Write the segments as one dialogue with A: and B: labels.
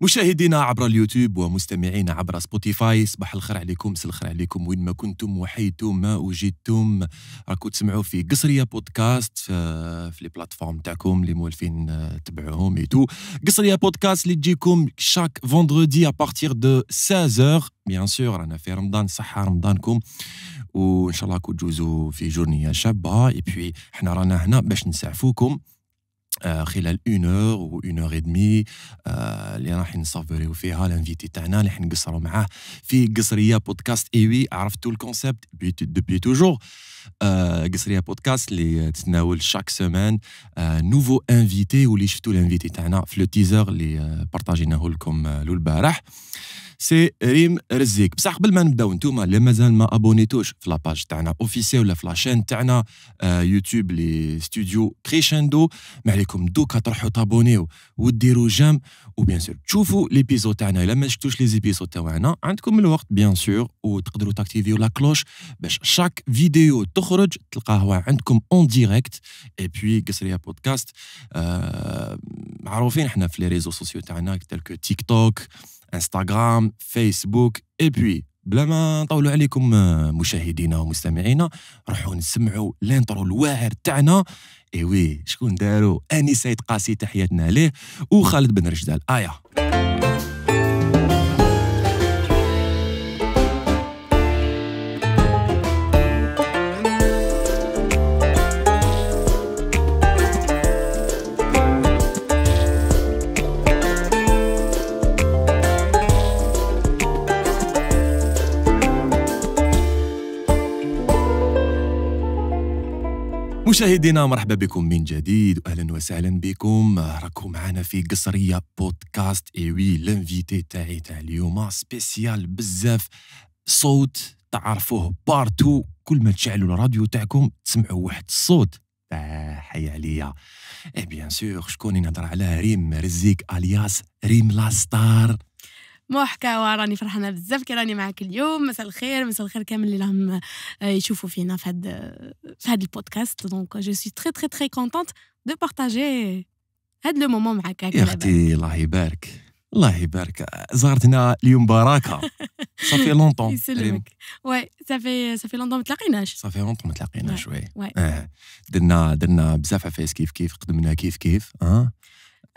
A: مشاهدينا عبر اليوتيوب ومستمعينا عبر سبوتيفاي صباح الخير عليكم سلخر عليكم وين ما كنتم وحيتم ما وجدتم راكم تسمعوا في قصريه بودكاست آه، في لي بلاتفورم تاعكم اللي موالفين آه، تبعوهم تو قصريه بودكاست اللي تجيكم شاك فوندردي بارتير دو 16 بيان سور رانا في رمضان صحة رمضانكم وان شاء الله كون تجوزوا في جورنيه شابه اي بوي حنا رانا هنا باش نسعفوكم آه، خلال اون اور و اون اور ادمي اللي راح نصفريو فيها لانفيتي تاعنا اللي راح نقصرو معاه في قصريه بودكاست اي وي عرفتوا الكونسيبت دوبي توجور قصريه بودكاست اللي تتناول شاك سومان نوفو انفيتي واللي شفتوا الانفيتي تاعنا في لو تيزر اللي بارطاجيناه لكم البارح سي ريم رزيق بصح قبل ما نبداو نتوما اللي مازال ما ابونيتوش في لاباج تاعنا اوفيسي ولا في لاشين تاعنا يوتيوب لي ستوديو كريشندو ما عليكم دوكا تروحوا تابونيو وديروا جام وبيان سور تشوفوا ليبيزود تاعنا الا ما شفتوش لي زيبيزود تاعنا عندكم الوقت بيان سور وتقدروا تاكتيفيو لا كلوش باش شاك فيديو تخرج تلقاها عندكم اون ديريكت اي بوي قصريه بودكاست معروفين احنا في لي ريزو سوسيو تاعنا تلك تيك توك انستغرام فيسبوك اي بوي بلا ما نطولوا عليكم آه، مشاهدينا ومستمعينا روحوا نسمعوا الانترو الواعر تاعنا اي وي شكون داروا اني سيد قاسي تحياتنا ليه وخالد بن رشدال ايا مشاهدينا مرحبا بكم من جديد واهلا وسهلا بكم راكم معنا في قصريه بودكاست اي وي لانفيتي تاعي تاع اليوم سبيسيال بزاف صوت تعرفوه بارتو كل ما تشعلوا الراديو تاعكم تسمعوا واحد الصوت تاع حي عليا اي بيان سور شكون نهضر على ريم رزيك الياس ريم لا ستار
B: محكى وراني فرحانه بزاف كي راني معاك اليوم مساء الخير مساء الخير كامل اللي راهم آه، يشوفوا فينا في هاد في هاد البودكاست دونك جو سوي تري تري تري كونتونت دو بارطاجي هاد لو مومون معاك يا اختي
A: الله يبارك الله يبارك زارتنا اليوم بركه صافي لونطون يسلمك
B: وي صافي صافي لونطون ما تلاقيناش صافي
A: لونطون ما تلاقيناش وي آه. درنا درنا بزاف عفايس كيف كيف قدمنا كيف كيف اه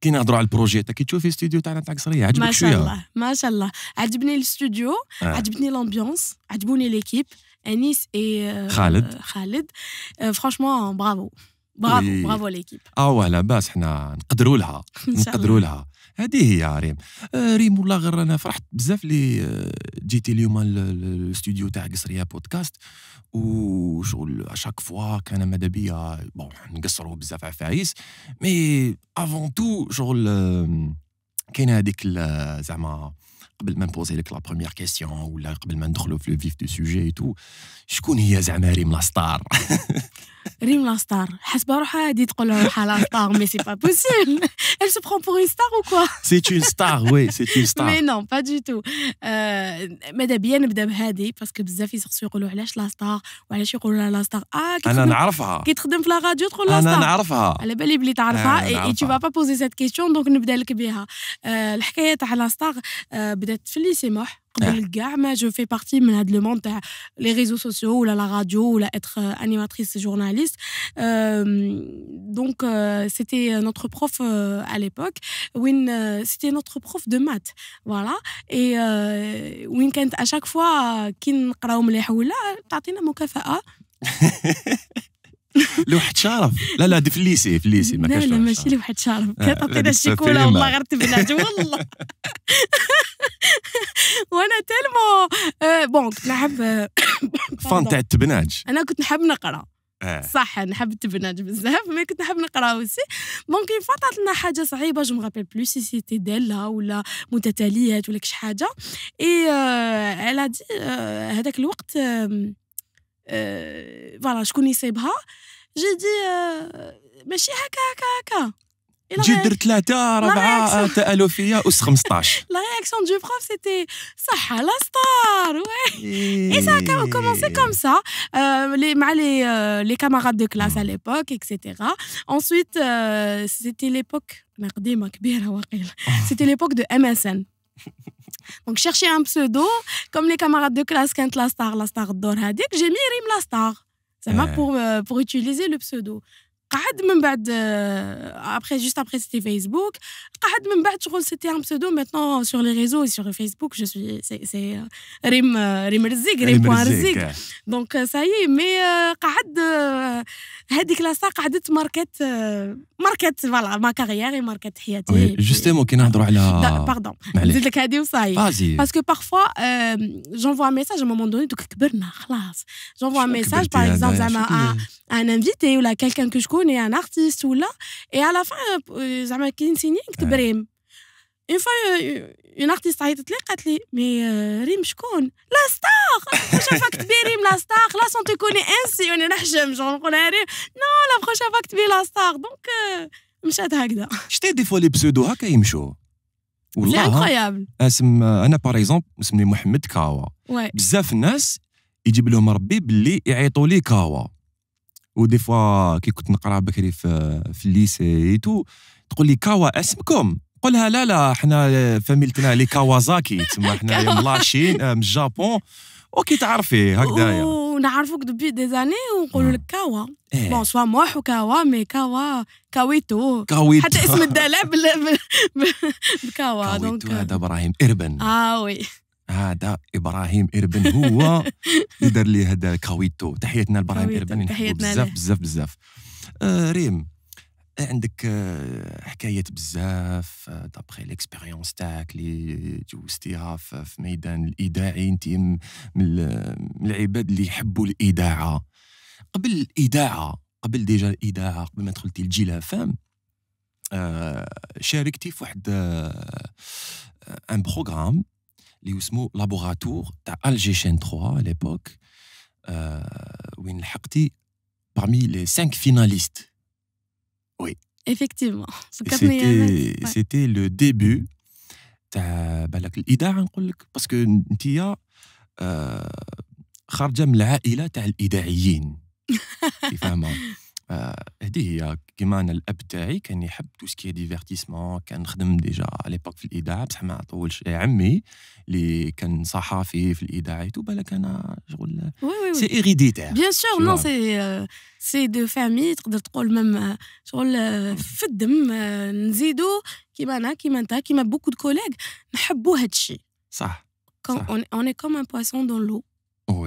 A: كي نهضروا على البروجي تاع كي تشوفي الاستوديو تاعنا تاع قصريه عجبك ما شاء الله
B: ما شاء الله عجبني الاستوديو آه. عجبتني لامبيونس عجبوني ليكيب انيس اي خالد آه، خالد آه، فرانشمون برافو برافو برافو ليكيب
A: اه ولا باس حنا نقدروا لها نقدروا لها هذه هي يا ريم آه، ريم والله غير انا فرحت بزاف لي آه، جيتي اليوم الاستوديو تاع قصريه بودكاست وشغل اشاك فوا كان ماذا بيا بون نقصروا بزاف عفايس مي افون تو شغل كاينه هذيك آه، زعما قبل ما نبوزي لك لا بروميير كيسيون ولا قبل ما ندخلوا في لو فيف دو سوجي تو شكون هي زعما ريم لا ستار
B: ريم لا ستار حسبه روحها هادي تقول لها روحها لا ستار مي سي با بوسيبل ايل سو prend pour اون ستار او كوا
A: سي اون ستار وي سي اون ستار مي
B: نو با دي تو ماذا بيا نبدا بهادي باسكو بزاف يسقسوا يقولوا علاش لا ستار وعلاش يقولوا لها لا ستار اه انا نعرفها كي تخدم في لا راديو تقول لا ستار انا نعرفها على بالي بلي تعرفها اي تو با بوزي سيت كيستيون دونك نبدا لك بها الحكايه تاع لا ستار بدات في الليسي موح Je fais partie de le monde les réseaux sociaux ou la radio ou être euh, animatrice journaliste. Euh, donc, euh, c'était notre prof à l'époque. C'était notre prof de maths. Voilà. Et à chaque fois qu'il nous
A: لوحة شرف لا لا دي في الليسي في الليسي ما كانش لا لا
B: ماشي لوحة شرف كانت عطينا الشيكولا والله غير تبلعت والله وانا تلمو آه، بون كنت نحب آه، فان تاع
A: التبناج
B: انا كنت نحب نقرا آه. صح نحب التبناج بزاف مي كنت نحب نقرا وسي دونك فاتت لنا حاجه صعيبه جو مغابيل بلو سي سيتي داله ولا متتاليات ولا كش حاجه اي على هذاك الوقت آه، فوالا شكون يصيبها جي دي آه، ماشي هكا هكا هكا جي درت ثلاثة أربعة
A: تالفيه أس 15
B: لا رياكسيون دو بروف سيتي صح لا ستار وي إي سا كومونسي كوم سا مع لي لي كامارات دو كلاس على ليبوك إكسيتيرا أنسويت سيتي ليبوك أنا قديمة كبيرة واقيلا سيتي ليبوك دو إم إس إن Donc, chercher un pseudo, comme les camarades de classe, quand la star, la star d'or, j'ai mis Rim la star. Ça m'a pour, euh, pour utiliser le pseudo juste après c'était Facebook juste après c'était un pseudo maintenant sur les réseaux et sur Facebook c'est Rémy Rzik Rémy Rzik donc euh, ça y est mais cette euh, euh، classe-là market, market, voilà, ma carrière et market carrière
A: juste avant qu'on ne pardon,
B: je vais te ça y est. parce que parfois j'envoie un message à un moment donné, tu j'envoie un message par exemple à un invité ou à quelqu'un que je connais كوني ان ارتيست ولا اي على فان زعما كاين سيني نكتب ريم اون فوا اون ارتيست عيطت لي قالت لي مي euh، ريم شكون لا ستار بروشان فوا كتبي ريم لا ستار لا سون تكوني انسي وانا نحجم جون نقول ريم نو لا بروشان فوا كتبي لا ستار دونك مشات هكذا
A: شتي دي فوا لي بسودو هكا يمشوا
B: والله انكرويابل
A: اسم انا باغ اكزومبل اسمي محمد كاوا بزاف الناس يجيب لهم ربي باللي يعيطوا لي كاوا ودي فوا كي كنت نقرا بكري في, في الليسي تو تقول لي كاوا اسمكم قولها لا لا حنا فاميلتنا لي كاوازاكي تسمى حنا ملاشين آه، من الجابون اوكي تعرفي هكذايا
B: ونعرفوك دوبي دي زاني ونقول لك كاوا بون سوا موح وكاوا مي كاوا كاويتو كاويتو حتى اسم الدلع بكاوا دونك
A: هذا ابراهيم اربن اه وي هذا ابراهيم اربن هو اللي دار لي هذا الكاويتو تحياتنا لابراهيم اربن بزاف بزاف بزاف آه ريم عندك آه، حكايات بزاف دابخي آه، ليكسبيريونس تاعك اللي جوزتيها في ميدان الاذاعي انت من العباد اللي يحبوا الاذاعه قبل الاذاعه قبل ديجا الاذاعه قبل ما دخلتي الجيل فام آه، شاركتي في واحد ان بروغرام اللي اسمه لابوراتور تاع 3 à l'époque euh, parmi les cinq finalistes. Oui.
B: Effectivement.
A: C'était le début تاع بالك bah, hein, parce que هذه آه، هي كيما انا الاب تاعي كان يحب تو سكي ديفيرتيسمون كان نخدم ديجا على ليبوك في الاذاعه بصح ما طولش إيه، عمي اللي كان صحفي في الاذاعه تو بالك انا شغل
B: سي ايريديتير بيان سور نو سي سي دو فامي تقدر تقول ميم euh، شغل euh، في الدم euh، نزيدو كيما انا كيما انت كيما بوكو دو كوليغ نحبوا هادشي صح صح اون اي كوم ان بواسون دون لو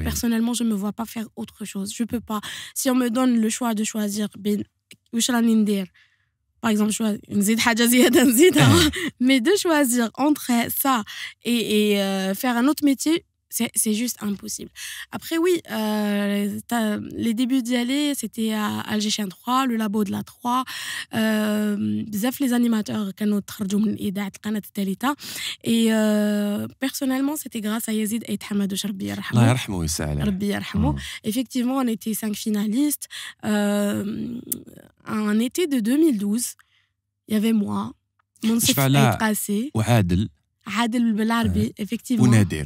B: Personnellement, je ne me vois pas faire autre chose. Je peux pas. Si on me donne le choix de choisir, ben, par exemple, hein. mais de choisir entre ça et, euh, faire un autre métier, c'est juste impossible. Après, oui, euh, les débuts d'y aller, c'était à Algéchien 3, le labo de la 3. Euh, les animateurs qui Et euh, personnellement, c'était grâce à Yazid et Hamadou ah, hmm. Effectivement, on était cinq finalistes. En été de 2012, il y avait moi, mon Ou Adel Adel Belarbi, effectivement. Ou Nadir.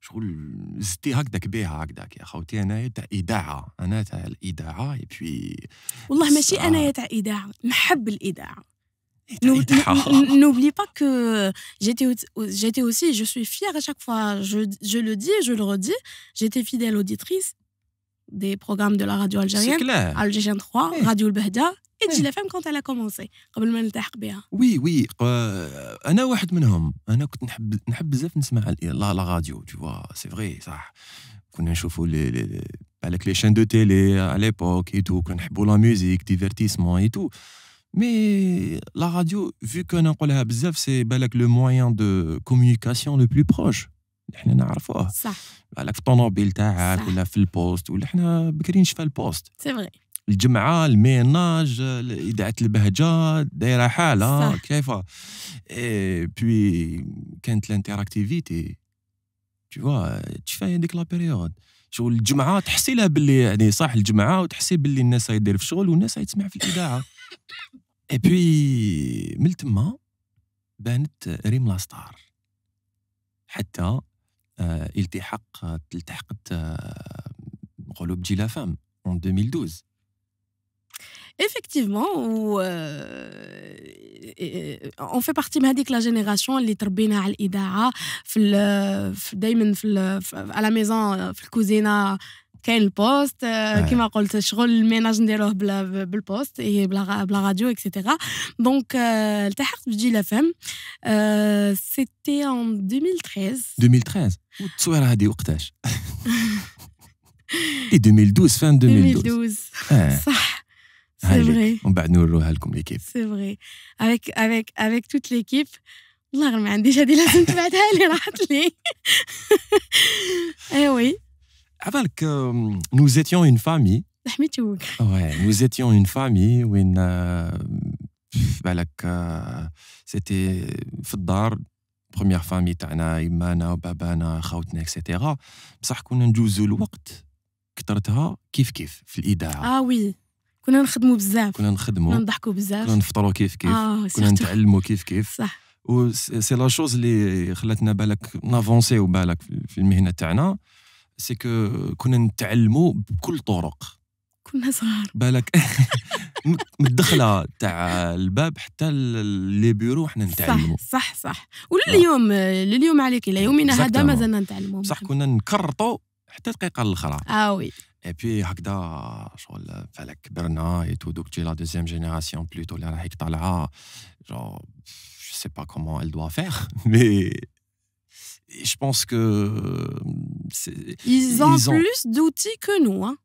A: شغل زدتي هكذاك بيها هكذاك يا خوتي انا تاع اذاعه انا تاع الاذاعه اي بي
B: والله ماشي انا تاع اذاعه نحب الاذاعه
A: N'oublie
B: إيه، pas que j'étais aussi, je suis fière à chaque fois, je, je le dis je le redis, j'étais fidèle auditrice des programmes de la radio algérienne. C'est Algérienne 3, eh. Radio El bahda et eh. La femme quand elle a commencé.
A: Oui, oui. Un منهم. Un qui la radio, tu vois. C'est vrai, ça. On a les, avec les chaînes de télé à l'époque et tout. On la musique, divertissement et tout. Mais la radio, vu qu'on a beaucoup, c'est le moyen de communication le plus proche. احنا نعرفوه صح بالك في الطونوبيل تاعك ولا في البوست ولا حنا بكري نشفى البوست سي فغي الجمعه الميناج اذاعه البهجه دايره حاله كيفاه اي بوي كانت الانتراكتيفيتي tu vois تشفى هذيك لا بيريود شغل الجمعه تحسي لها باللي يعني صح الجمعه وتحسي باللي الناس يدير في الشغل والناس تسمع في الاذاعه اي بوي من تما بانت ريم لاستار حتى il la femme en 2012.
B: Effectivement, ou euh, euh, on fait partie de la génération qui تربينا على à la maison, à la cuisine, quel poste, qui m'a roulé le ménage de leur poste et la radio, etc. Donc, le Thaharj, je dis la femme, c'était en 2013.
A: 2013 Soit elle a des ortes. Et 2012, fin 2012. 2012. C'est vrai. On va nous le raler comme l'équipe. C'est
B: vrai. Avec toute l'équipe, nous l'avons déjà dit la semaine de bataille, il y en a Eh oui.
A: عبالك نو زيتيون اون فامي حميت وك نو زيتيون اون فامي وين بالك سيتي في الدار بروميير فامي تاعنا يمانا وبابانا خاوتنا اكسيتيرا بصح كنا نجوزو الوقت كثرتها كيف كيف في الاذاعه
B: اه وي كنا نخدموا بزاف
A: كنا نخدموا كنا
B: نضحكوا بزاف كنا
A: نفطروا كيف كيف آه كنا نتعلموا كيف كيف صح و سي لا شوز اللي خلاتنا بالك نافونسيو بالك في المهنه تاعنا سكو كنا نتعلموا بكل الطرق
B: كنا صغار
A: بالك من الدخله تاع الباب حتى لي بيرو حنا نتعلموا
B: صح صح صح آه. ولليوم لليوم عليك الى يومنا هذا مازلنا نتعلموا
A: صح كنا نكرطوا حتى دقيقه الاخرى اه وي اي بي هكذا شغل بالك كبرنا اي تو دوك تجي لا دوزيام جينيراسيون بلوتو اللي راهي طالعه جو سي با كومون ال دوا فيغ مي je pense que. Euh, ils ont plus
B: d'outils que nous. Hein.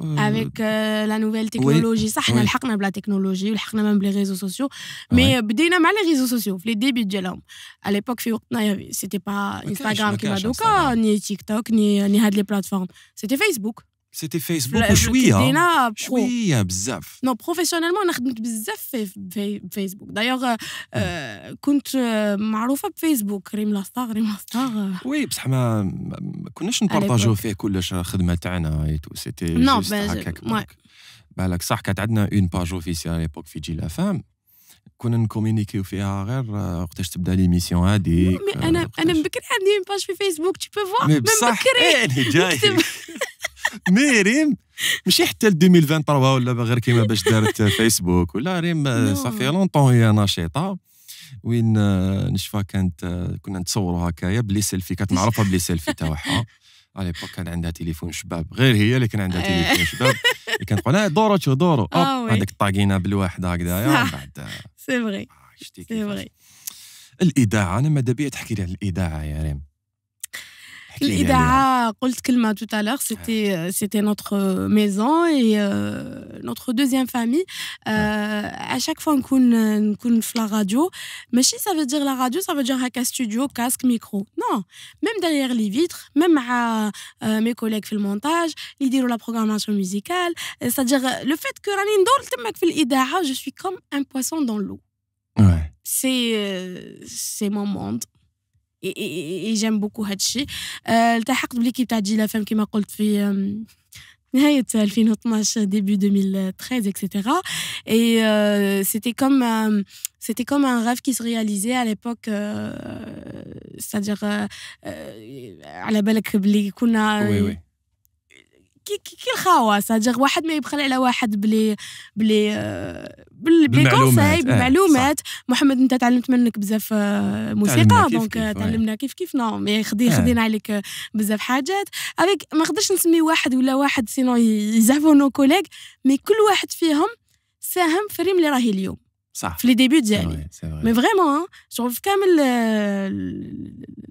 B: Euh, Avec euh, la nouvelle technologie, ça, on a la technologie, on a même les réseaux sociaux. Mais on a mal les réseaux sociaux, les débuts de l'homme. À l'époque, c'était pas Instagram qui va ni TikTok, ni, ni les plateformes. C'était Facebook.
A: سيتي فيسبوك وشويه شويه بزاف
B: نو بروفيسيونيلمون انا خدمت بزاف في فيسبوك دايوغ كنت معروفه بفيسبوك ريم لاستاغ ريم لاستاغ وي
A: بصح ما, كناش نبارطاجو فيه كلش الخدمه تاعنا اي تو سيتي هكاك بالك صح كانت عندنا اون باج اوفيسيال ايبوك في جي لا فام كنا نكومينيكيو فيها غير آه، وقتاش تبدا ليميسيون هادي انا آه،
B: انا بكري عندي اون باج في فيسبوك تي بو فوا بصح
A: بكري إيه، جاي مي ريم ماشي حتى ل 2023 ولا غير كيما باش دارت فيسبوك ولا ريم صافي لونطون هي نشيطه وين آه، نشفى كانت آه، كنا نتصوروا هكايا بلي سيلفي كانت معروفه بلي سيلفي تاعها على كان عندها تليفون شباب غير هي اللي كان عندها تليفون شباب اللي كانت تقول آه، دورو تشو دورو هذاك الطاقينا بالواحد هكذايا من بعد
B: سي فغي سي فغي
A: الاذاعه انا ماذا بيا تحكي لي على الاذاعه يا ريم
B: L'Idaa, Koltkilma tout à l'heure, c'était ah. euh, c'était notre maison et euh, notre deuxième famille. Euh, ah. À chaque fois qu'on fait la radio, mais si ça veut dire la radio, ça veut dire un studio, casque, micro. Non, même derrière les vitres, même à mes collègues font le montage, l'idée de la programmation musicale, c'est-à-dire le fait que je suis comme un poisson dans l'eau. Ouais. C'est mon monde et j'aime اي جيم بوكو هادشي التحقت بليكيب تاع جي لا فام كيما قلت في نهاية 2012 début 2013 etc et euh, c'était comme c'était comme un rêve qui se réalisait à l'époque euh, c'est-à-dire à la belle que qu'on a كي كي, كي الخواص واحد ما يبخل على واحد بلي بلي آه، بلي كونساي آه، بالمعلومات محمد انت تعلمت منك بزاف آه، موسيقى دونك تعلمنا كيف كيف نو نعم. مي يعني خدي خدينا عليك بزاف حاجات افيك ما نقدرش نسمي واحد ولا واحد سينو يزافو نو كوليك مي كل واحد فيهم ساهم في الريم اللي راهي اليوم صح في لي ديبي ديالي مي فريمون شغل في كامل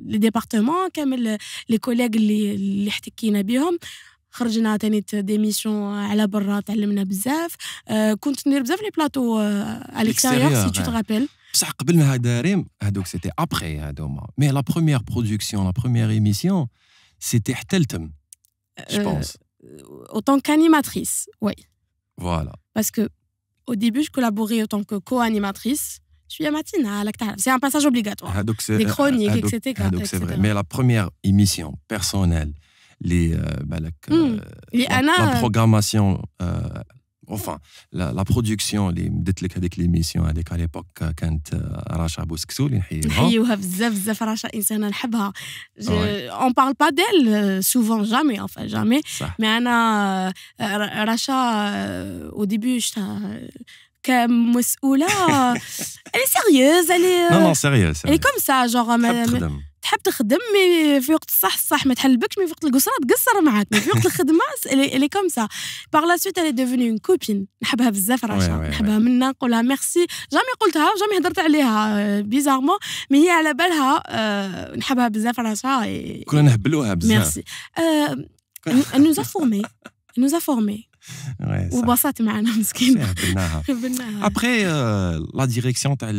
B: لي ديبارتمون كامل لي كوليغ اللي اللي احتكينا بهم on a des à à l'extérieur si tu te rappelles.
A: c'était après, Mais la première production, la première émission, c'était Hteltem, Je euh، pense. Euh,
B: en tant qu'animatrice, oui. Voilà. Parce que au début, je collaborais en tant que co-animatrice, je suis à Matina à C'est un passage obligatoire. Les ah, chroniques ah, ah, etc. c'est vrai, mais
A: la première émission personnelle les bah, la, programmation enfin la, production les dites les avec l'émission à l'époque euh, quand euh, Racha Bousksou les hiyo hiyo
B: bzaf bzaf Racha on parle pas d'elle euh, souvent jamais enfin jamais mais ana euh, Racha au début j'étais comme Moussoula, elle est sérieuse, elle est. Non, non, sérieuse. Elle est comme ça, genre. تحب تخدم مي في وقت الصح الصح ما تحلبكش مي في وقت القصرة تقصر معاك مي في وقت الخدمة اللي كوم سا باغ لا سويت الي دوفوني اون كوبين نحبها بزاف رشا نحبها منا نقولها ميرسي جامي قلتها جامي هضرت عليها بيزارمون مي هي على بالها آه، نحبها بزاف رشا
A: كنا نهبلوها بزاف ميرسي
B: نوز فورمي نوز فورمي وباصات معنا مسكين قبلناها
A: ابخي لا ديريكسيون تاع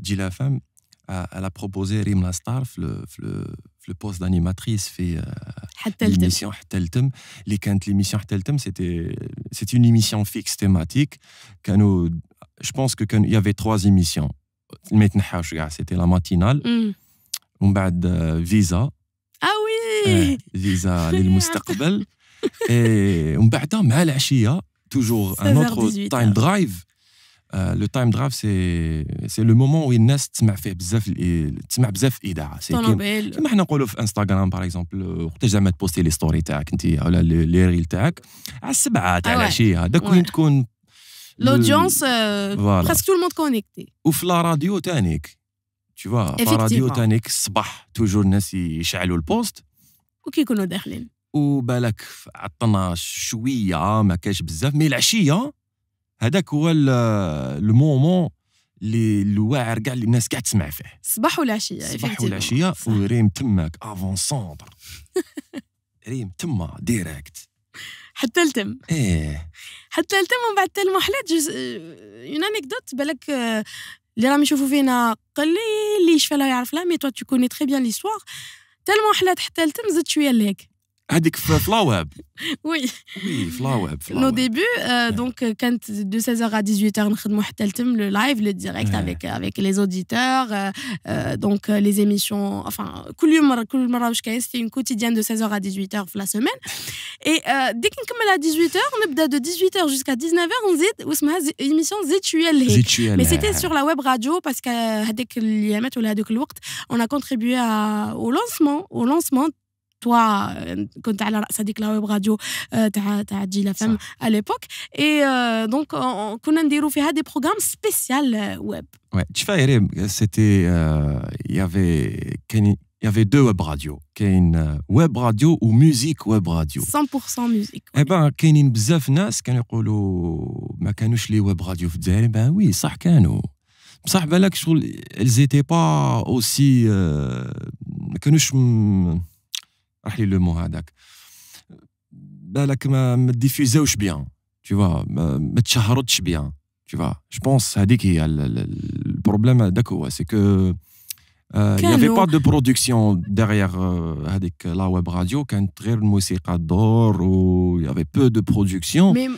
A: جي لا فام elle a proposé Rim Star le, le, poste d'animatrice fait euh, l'émission Hteltem. Les l'émission Hteltem, c'était c'est une émission fixe thématique. Je pense que y avait trois émissions. C'était la matinale. On mm. بعد euh, Visa.
B: Ah oui. Euh,
A: Visa للمستقبل. Et on بعد مع toujours un autre time drive. لو تايم دراف سي سي لو مومون وين الناس تسمع فيه بزاف تسمع بزاف الاذاعه سي كيما حنا نقولوا في انستغرام باغ اكزومبل وقتاش زعما تبوستي لي ستوري تاعك انت ولا لي ريل تاعك على السبعه تاع العشيه داك وين تكون لودونس بريسك
B: تو الموند كونيكتي
A: وفي لا راديو تانيك tu vois راديو تانيك الصباح توجور الناس يشعلوا البوست
B: وكيكونوا داخلين
A: وبالك عطنا شويه ما كاش بزاف مي العشيه هذاك هو المومون اللي الواعر كاع اللي الناس كاع تسمع فيه
B: الصباح والعشيه الصباح والعشيه
A: وريم تماك افون سونتر ريم تما ديريكت
B: حتى التم ايه حتى التم ومن بعد تلمو حلات جز... اون انيكدوت بالك آه، اللي راهم يشوفوا فينا قليل اللي يشفى لها يعرف لها مي توا تكوني تخي بيان ليستواغ تلمو حلات حتى التم زدت شويه لهيك Oui.
A: Oui, Flawab. Nos
B: débuts, euh, donc, euh, quand de 16h à 18h, nous avons le live, le direct avec, euh, avec les auditeurs, donc les émissions, enfin, c'était une quotidienne de 16h à 18h la semaine. Et dès qu'on à 18h, on de 18h jusqu'à 19h, on dit, émission Zituel. Mais c'était sur la web radio parce qu'à on a contribué au lancement, au lancement euh, quand tu dit que la web radio euh, tu as dit la femme à l'époque, et euh, donc on connaît des programmes spécial web.
A: Oui, tu fais, c'était il y avait il y avait deux web radio qu'une web radio ou musique web radio
B: 100% musique
A: et eh ben qu'il n'y a de place qu'on a eu le macanouche web radio. Ben oui, ça vrai nous sache Mais là n'étaient pas aussi que nous le mot à d'accord, balak m'a diffusé ou je suis bien, tu vois, m'a charotte, je bien, tu vois. Je pense à des qui a le problème d'accord, c'est que il n'y avait pas de production derrière avec la web radio qu'un très musique adore ou il y avait peu de production, mais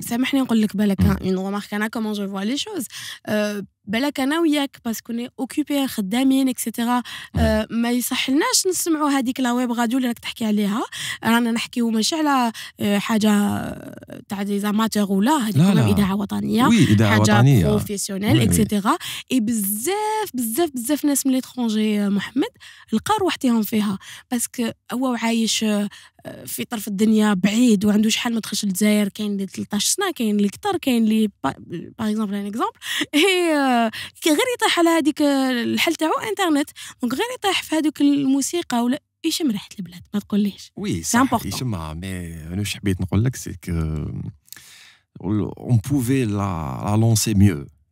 B: ça m'a rien, on le balak, une remarque, on a comment je vois les choses. Euh، بلاك انا وياك باسكو ني اوكوبي خدامين اكسيتيرا آه ما يصحلناش نسمعوا هذيك لا ويب راديو اللي راك تحكي عليها رانا نحكيو ماشي على آه، حاجه آه، تاع دي زاماتور ولا هذيك اذاعه وطنيه وي اذاعه حاجة وطنيه بروفيسيونيل اكسيتيرا اي بزاف بزاف بزاف ناس من ليترونجي آه، محمد لقى روحتهم فيها باسكو هو عايش في طرف الدنيا بعيد وعنده شحال ما دخلش للجزائر كاين اللي 13 سنه كاين اللي كثر كاين اللي باغ اكزومبل ان اكزومبل غير يطيح على هذيك آه، الحل تاعو انترنت دونك غير يطيح في هذوك الموسيقى ولا يشم ريحه البلاد
A: ما تقوليش وي صح يشمها مي انا واش حبيت نقول لك سي كو اون بوفي لا لونسي ميو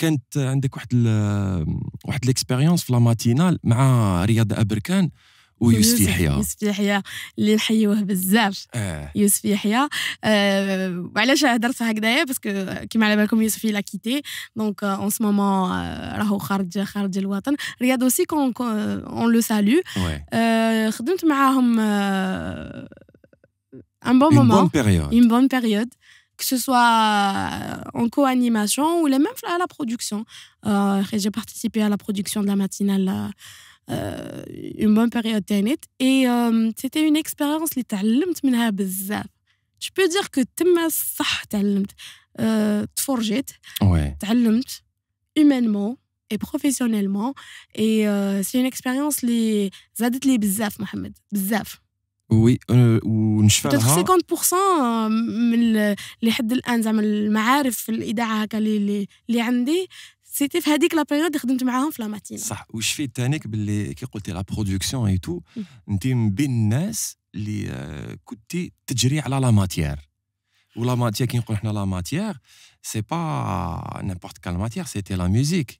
A: كانت عندك واحد واحد الاكسبيريونس في لا ماتينال مع رياض ابركان ويوسف يحيى يوسف
B: يحيى اللي نحيوه بزاف آه. يوسف يحيى آه وعلاش هدرت هكذايا باسكو كيما على بالكم يوسف لا كيتي دونك اون سو مومون راهو خارج خارج الوطن رياض اوسي كون اون لو سالو آه خدمت معاهم آه ان بون مومون اون بون بيريود que ce soit euh, en co-animation ou les mêmes à la production. Euh, j'ai participé à la production de la matinale euh, une bonne période et c'était une expérience qui منها بزاف tu peux dire que tu صح تعلمت تفرجت humainement et professionnellement et c'est une expérience qui m'a les بزاف Mohamed.
A: وي ونشفى لها
B: 50% من لحد الان زعما المعارف في الاذاعه هكا اللي اللي عندي سيتي في هذيك لا بيريود خدمت معاهم في لا ماتينا صح
A: وشفيت تانيك باللي كي قلتي لا برودكسيون اي تو انت من بين الناس اللي آه، كنتي تجري على لا ماتيير ولا ماتيير كي نقول حنا لا ماتيير سي با نيمبورت كال ماتيير سيتي لا ميوزيك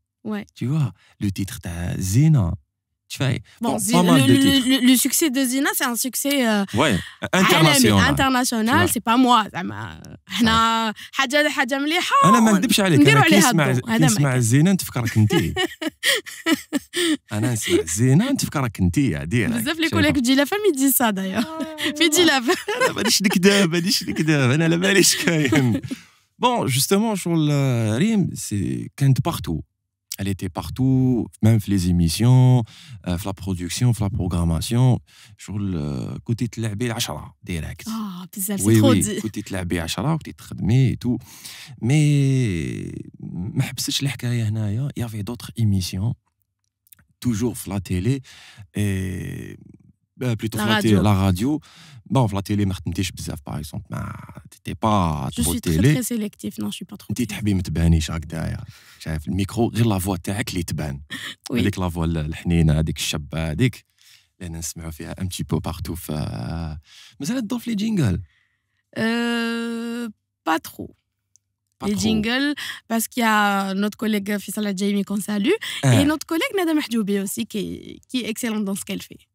A: Tu vois, le titre, de Zina. Tu bon, le,
B: succès de Zina, c'est un succès euh,
A: ouais, ah, international.
B: international, c'est pas moi. Elle a dit que c'était un succès.
A: Elle Zina, dit que un Elle a dit
B: que ça d'ailleurs.
A: la un Je Bon, un Sur la c'est qu'elle est partout elle était partout, même les émissions, euh, la production, la programmation. Sur le côté de la l'achara, direct.
B: Ah, oh, c'est oui, trop oui, dit. Côté
A: de l'AB, l'achara, côté de et tout. Mais, il y avait d'autres émissions, toujours sur la télé. Et euh, plutôt la, radio. la radio. Bon, la télé, je ne t'étais pas je trop suis Très, très
B: sélectif, non, je suis pas trop. T'es
A: habillé, mais t'es chaque derrière. J'avais le micro, غير la voix qui te تبان. Oui. Avec la voix الحنينه هذيك الشابه là on نسمعوا فيها un petit peu partout ف مازال تضل dans les jingles.
B: Euh, pas trop.
A: Pas les trop. jingles,
B: parce qu'il y a notre collègue Fissala Jamie qu'on salue, ah. et notre collègue Nada Mahdoubi aussi, qui, qui est excellente dans ce qu'elle fait.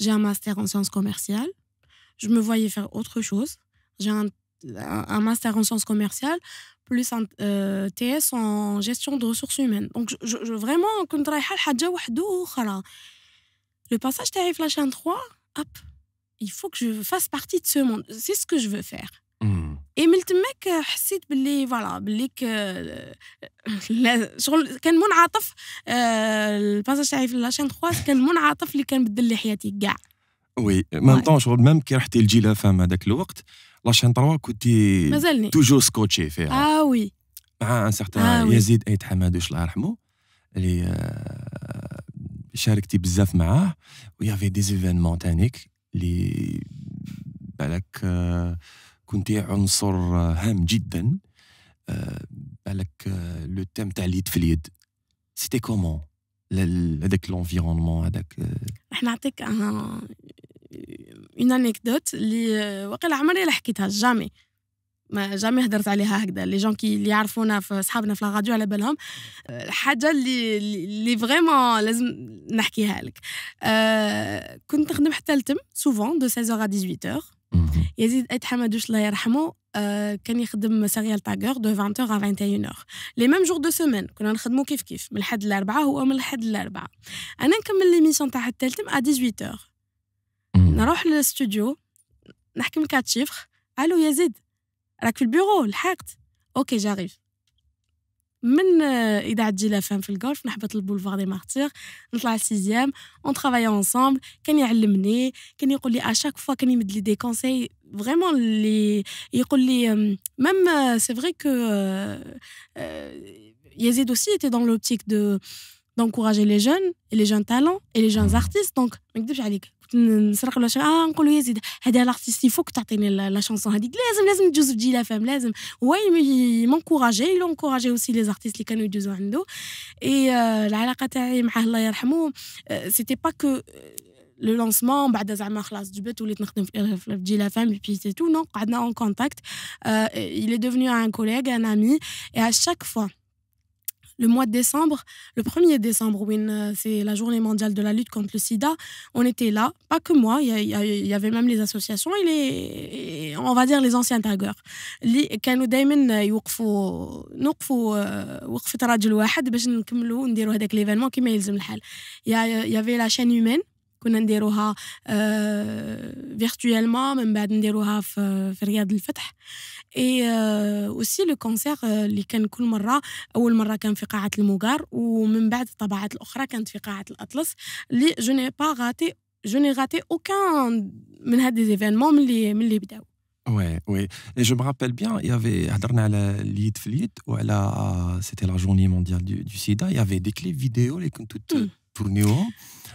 B: j'ai un master en sciences commerciales. Je me voyais faire autre chose. J'ai un, un, master en sciences commerciales plus un euh, TS en gestion de ressources humaines. Donc, je, je vraiment, le passage TF la 3, hop, il faut que je fasse partie de ce monde. C'est ce que je veux faire. اي من تماك حسيت باللي فوالا باللي شغل كان منعطف الباساج آه، تاعي في لاشين 3 كان منعطف اللي كان بدل لي حياتي كاع
A: وي مام طون شغل ميم كي رحتي لجيلا فام هذاك الوقت لاشين 3 كنتي مازالني توجور سكوتشي فيها اه وي مع ان سارتان آه يزيد ايت حمادوش الله يرحمه اللي آه، شاركتي بزاف معاه ويافي دي زيفينمون تانيك اللي بالك كنت عنصر هام جدا آه، بالك لو تيم تاع اليد في اليد سيتي كومون هذاك لونفيرونمون هذاك
B: راح نعطيك اون انيكدوت آه، اللي آه، واقيلا عمري اللي حكيتها جامي ما جامي هدرت عليها هكذا لي جون كي اللي يعرفونا في صحابنا في الراديو على بالهم الحاجه اللي اللي فريمون لازم نحكيها لك أه كنت نخدم حتى لتم سوفون دو 16 ا 18 يزيد ايت حمدوش الله يرحمه آه، كان يخدم سيريال تاغور دو 20 اور 21 اور لي ميم جور دو سيمين كنا نخدمو كيف كيف من الحد الاربعاء هو من الحد الاربعاء انا نكمل ليميسيون تاع التالتم ا 18 اور نروح للاستوديو نحكم من كات شيفر الو يزيد راك في البيرو لحقت اوكي جاريف Mais il a dit la femme Golf, on a fait le boulevard des Martyrs, donc la on travaillait ensemble, Kemi a l'aimé, Kemi a des à chaque fois, Kemi me dit des conseils, vraiment, euh، même euh، c'est vrai que euh، Yazid aussi était dans l'optique d'encourager les jeunes et les jeunes talents et les jeunes mm. artistes. Donc, avec j'ai dit il faut que tu la chanson il m'encourageait il aussi les artistes et euh, euh، pas que euh، le lancement contact il est devenu un collègue un ami et à chaque fois le mois de décembre, le 1er décembre, c'est la journée mondiale de la lutte contre le sida, on était là, pas que moi, il y, avait même les associations et les, on va dire les anciens taggers. Il y avait la chaîne humaine كنا نديروها فيرتويالمون من بعد نديروها في رياض الفتح اي اوسي لو كونسير اللي كان كل مره اول مره كان في قاعه الموغار ومن بعد الطبعات الاخرى كانت في قاعه الاطلس جو le
A: Ouais, ouais. Et je me rappelle bien, il y avait, c'était la journée mondiale du, sida, il y avait des clips vidéo, les, toutes tournées au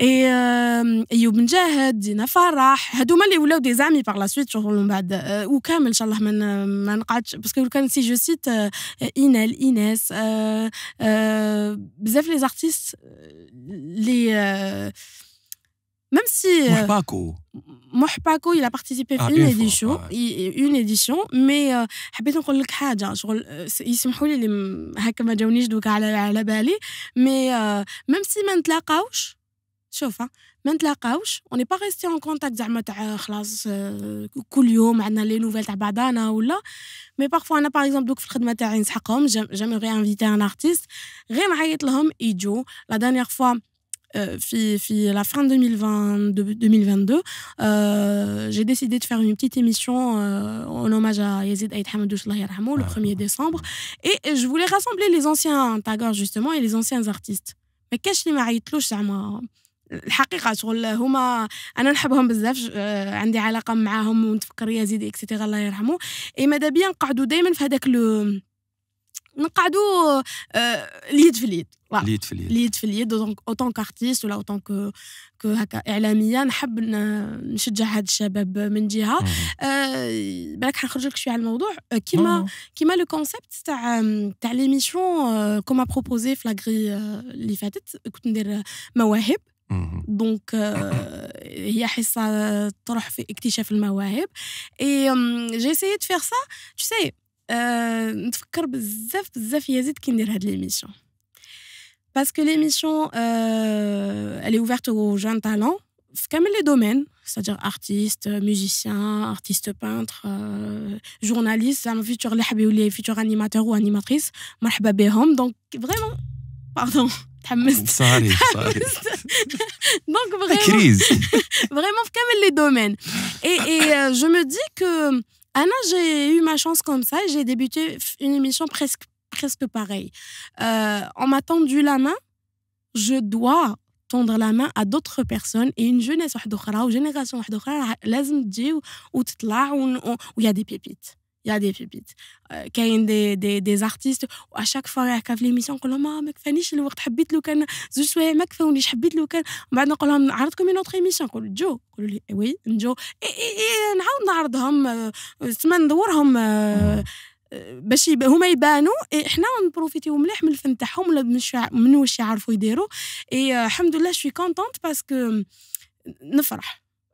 B: ايوب مجاهد دينا فرح هادوما اللي ولاو دي زامي باغ لا سويت شغل من بعد وكامل ان شاء الله ما ما نقعدش باسكو كان سي جو سيت اينال ايناس بزاف لي زارتيست لي ميم سي محباكو محباكو يلا بارتيسيبي في اون اديشن اون اديشن مي حبيت نقول لك حاجه شغل euh, يسمحوا لي اللي هكا ما جاونيش دوكا على على بالي مي ميم سي ما نتلاقاوش la on n'est pas resté en contact avec les les les nouvelles mais parfois on a par exemple Fred comme j'aimerais inviter un artiste, la dernière fois, la fin 2022, j'ai décidé de faire une petite émission en hommage à Yazid Aidhamadou Hamadou le 1er décembre, et je voulais rassembler les anciens tagors justement et les anciens artistes. Mais qu'est-ce que les الحقيقه شغل هما انا نحبهم بزاف آه، عندي علاقه معاهم ونتفكر يزيد اكسيتيرا الله يرحمه اي ماذا بيا نقعدوا دائما في هذاك لو نقعدوا آه، اليد في اليد اليد في اليد اليد في اليد اوتون كارتيست ولا اوتون كو كو هكا اعلاميه نحب نشجع هاد الشباب من جهه آه، بالك حنخرج لك شويه على الموضوع كيما كيما لو كونسيبت تاع تاع ليميسيون كوما بروبوزي في لاغري اللي فاتت كنت ندير مواهب Mhm. Donc, euh, il y a ça pour faire Et euh, j'ai essayé de faire ça. Tu sais, je euh, de l'émission. Parce que l'émission, elle est ouverte aux jeunes talents. dans comme les domaines, c'est-à-dire artistes, musiciens, artistes peintres, journalistes, les futurs animateurs ou animatrices. Donc, vraiment, pardon. Donc vraiment, vraiment, même les domaines. Et euh, je me dis que Anna, j'ai eu ma chance comme ça. J'ai débuté une émission presque presque pareille. On euh, m'a tendu la main. Je dois tendre la main à d'autres personnes et une jeunesse, une génération, d'autres où il y a des pépites. y a des pépites euh, il y a des, des, des artistes à chaque fois كيف l'émission نقول لهم ما كفانيش الوقت حبيت لو كان زوج سوايع ما كفاونيش حبيت لو كان بعد نقول لهم نعرضكم اون اوتر ايميسيون يقولوا جو يقولوا لي وي نجو اي اي اي نعاود نعرضهم تسمى ندورهم باش يب... هما يبانوا احنا نبروفيتيو مليح من الفن تاعهم ولا من واش يعرفوا يديروا الحمد لله شوي كونتونت باسكو نفرح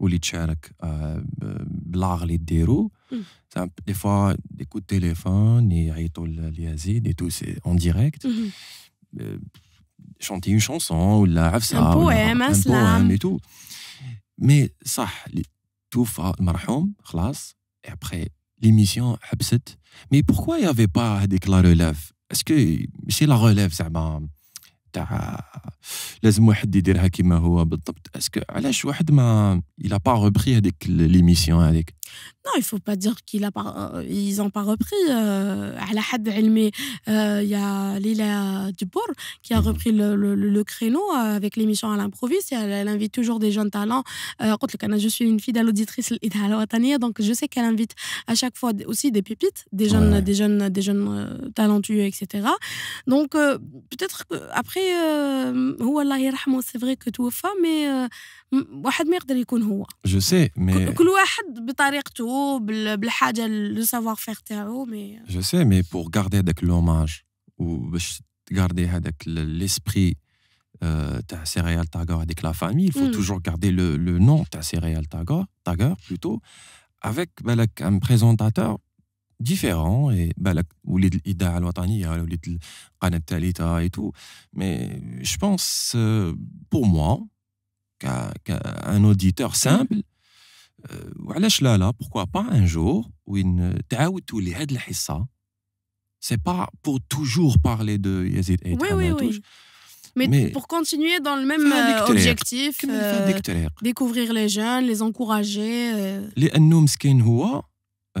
A: Ou les tchèques, euh, euh, là les ils hmm. Des fois, d'écouter le téléphone, ni à y tout les et tout c'est en direct. Hmm. Euh, chanter une chanson ou la un poème et tout. Mais ça, tout fait, le marhum, classe. Et après l'émission a Mais pourquoi il n'y avait pas dès la relève Est-ce que c'est la relève Zemam il a pas repris هذيك
B: Non, il faut pas dire qu'il a pas, euh, ils ont pas repris. À euh, la euh, il y a Lila Dubour qui a mhm. repris le, le, le créneau avec l'émission à l'improviste. Elle, elle invite toujours des jeunes talents. je suis une fidèle auditrice donc je sais qu'elle invite à chaque fois aussi des pépites, des jeunes, des jeunes, des jeunes talentueux, etc. Donc peut-être après c'est هو الله يرحمه سي فري mais توفى مي واحد ما يقدر يكون هو
A: جو سي مي كل
B: واحد بطريقته بالحاجه لو سافوار فيغ تاعو مي
A: جو سي مي بور غاردي هذاك لوماج وباش il faut toujours garder le nom تاع سيريال famille plutôt avec un présentateur différents et bah, et tout mais je pense euh, pour moi qu'un auditeur simple euh, pourquoi pas un jour وين تعاود تولي هذه c'est pas pour toujours parler de Yazid et oui, oui, Mais, pour
B: continuer dans le même euh, objectif, découvrir les jeunes, les encourager.
A: Les euh...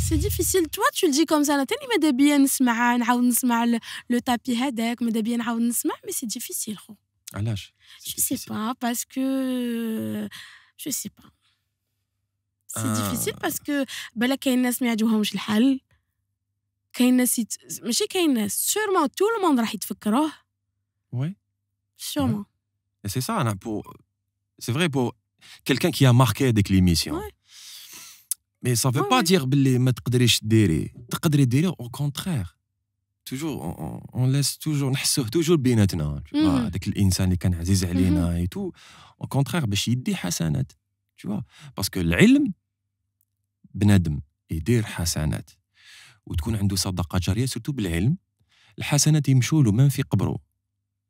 B: c'est difficile toi tu le dis comme ça na teni medebien sma'na bien smal le tapis he mais c'est difficile quoi à l'âge je sais pas parce que je sais pas
A: c'est ah. difficile
B: parce que ben la kainas me je le hal kainas it mais chez sûrement tout le monde va y te faire sûrement
A: et c'est ça na pour c'est vrai pour quelqu'un qui a marqué avec l'émission. Oui. مي سا با دير باللي ما تقدريش ديري تقدري ديري او كونترير توجور اون لاس توجور نحسوه توجور بيناتنا هذاك الانسان اللي كان عزيز علينا اي تو او كونترير باش يدي حسنات تشوا باسكو العلم بنادم يدير حسنات وتكون عنده صدقه جاريه سورتو بالعلم الحسنات يمشوا له من في قبره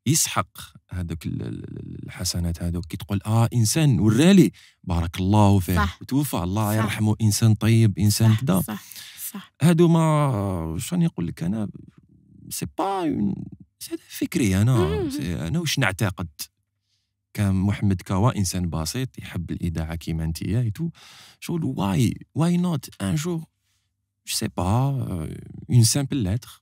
A: يسحق هذوك الحسنات هذوك كي تقول اه انسان ورالي بارك الله فيه صح. وتوفى الله صح. يرحمه انسان طيب انسان كذا صح. صح صح هادو ما شنو نقول لك انا سي با فكري انا انا واش نعتقد كان محمد كوا انسان بسيط يحب الاذاعه كيما يا تو شغل واي واي نوت ان جور جو سي با اون سامبل لتر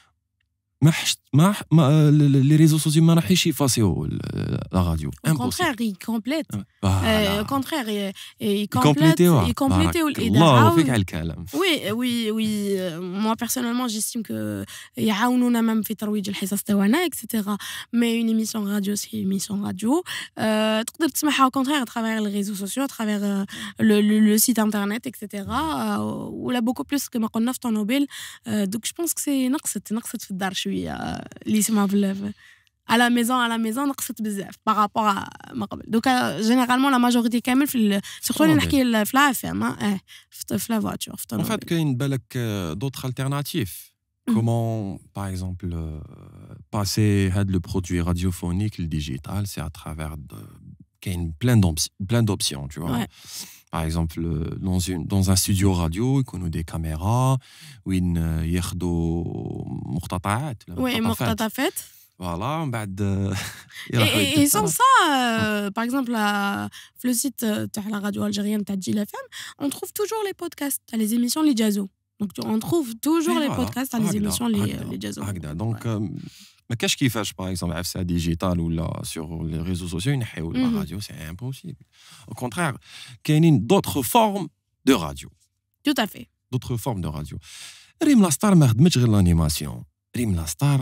A: les réseaux sociaux ne vont pas la radio
B: au contraire il complète au contraire ils complètent ils complètent oui d'ailleurs oui euh, moi personnellement j'estime que ils nous aident même dans la traduction de nos ressources mais une émission radio c'est une émission radio tu peux l'accepter au contraire à travers les réseaux sociaux à travers euh, le site internet etc euh, ou là beaucoup plus que ma que nous avons Nobel donc je pense que c'est une faute une faute euh, à la maison à la maison donc c'est bizarre par rapport à donc euh, généralement la majorité كامل même surtout اللي نحكي في la voiture en fait فواطور y a
A: فات belle que euh, d'autres alternatives mmh. comment par exemple passer had le produit radiophonique le digital c'est à travers de... y plein d'options plein d'options tu vois par exemple, euh, dans, une, dans un studio radio, ils a des caméras, où ils prennent des Oui, faites. Voilà, بعد euh, et, et sans ça,
B: euh, par exemple, à, le site de la radio algérienne Tadjil on trouve toujours les podcasts, les émissions Les Jazzo. Donc on trouve toujours les podcasts, les émissions Les,
A: les Donc, mais qu'est-ce qu'il fait par exemple digital ou là sur les réseaux sociaux mhm. radio c'est impossible au contraire il y a d'autres formes de radio tout à fait d'autres formes de radio rim la star pas de l'animation rim la star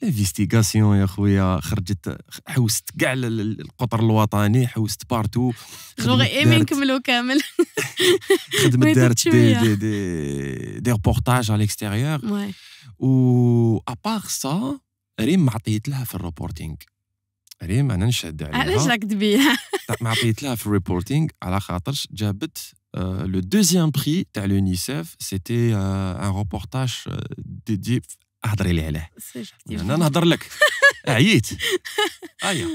A: l'investigation il hein. à des ريم ما عطيت لها في الريبورتينغ ريم انا نشهد عليها علاش راك بيها ما عطيت لها في الريبورتينغ على خاطرش جابت لو دوزيام بري تاع لونيسيف سيتي ان روبورتاج ديدي اهضري لي عليه انا نهضر لك عييت
B: ايا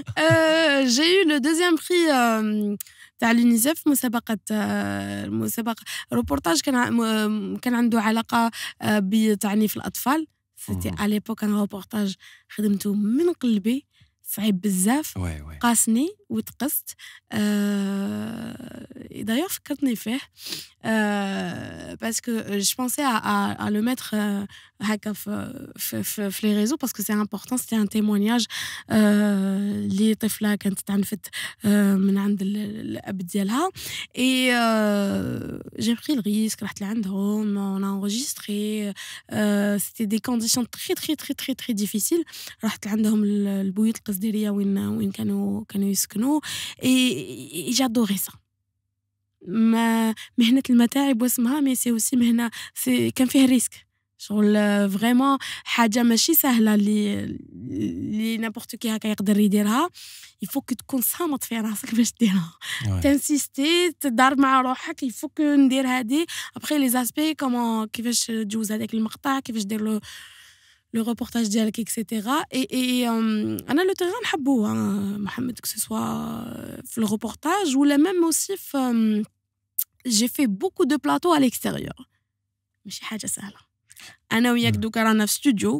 B: جي لو دوزيام بري تاع لونيسيف مسابقة آه، المسابقة روبورتاج كان آه، كان عنده علاقة آه، بتعنيف الأطفال c'était mmh à l'époque un reportage me mon klebe c'est bsafe qasni et qest et d'ailleurs ça a piqué fait euh, parce que euh, je pensais à le mettre euh, hakaf dans les réseaux parce que c'est important c'était un témoignage euh les petites filles كانت تتعنف من عند et j'ai pris le risque je suis allée on a enregistré c'était des conditions très très très très très difficiles je suis allée le petit الكلاس ديالي وين وين كانوا كانوا يسكنوا اي جادوري سا ما مهنة المتاعب واسمها مي سي اوسي مهنة سي كان فيه ريسك شغل فريمون حاجه ماشي سهله اللي اللي نابورت كي هكا يقدر يديرها يفوك تكون صامت في راسك باش ديرها تنسيستي تدار مع روحك يفوك ندير هادي ابخي لي زاسبي كومون كيفاش تجوز هذاك المقطع كيفاش دير له le reportage d'Alk, etc. Et, et on euh, a le terrain Habou, hein, Mohamed, que ce soit euh, le reportage ou la même aussi. Euh, j'ai fait beaucoup de plateaux à l'extérieur. Mais c'est pas simple. On ou Yak dans of Studio,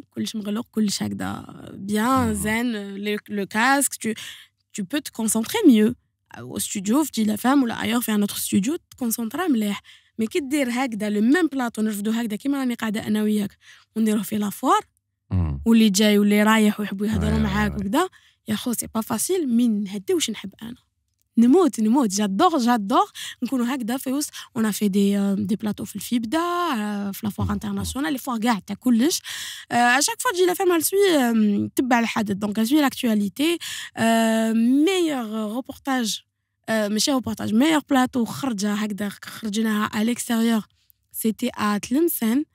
B: bien, zen, le, casque, tu, tu peux te concentrer mieux. Au studio, tu dis la femme ou ailleurs, fais un autre studio, tu te concentres mieux. Mais qui te dans le même plateau, on On est la foire. واللي جاي واللي رايح ويحبوا يهضروا أيوة، معاك أيوة. وكذا يا خو سي با فاسيل مين نهدي واش نحب انا نموت نموت جادور جادور نكونوا هكذا في وسط اون في دي دي بلاطو في الفيبدا آه، في لافوار انترناسيونال لي فوار كاع تاع كلش اشاك فوا تجي لا فام سوي تبع الحدث دونك سوي لاكتواليتي ميور روبورتاج ماشي روبورتاج ميور بلاطو خرجه هكذا خرجناها على الاكستيريور سيتي ا تلمسان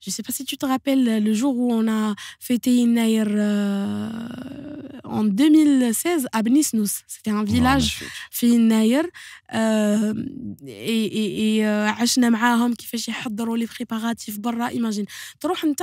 B: Je ne sais pas si tu te rappelles le jour où on a fêté une euh, en 2016 à Bnisnous. C'était un oh, village fait Nair euh, et et et euh, عشنا معاهم كيفاش يحضروا les préparatifs برا imagine tu انت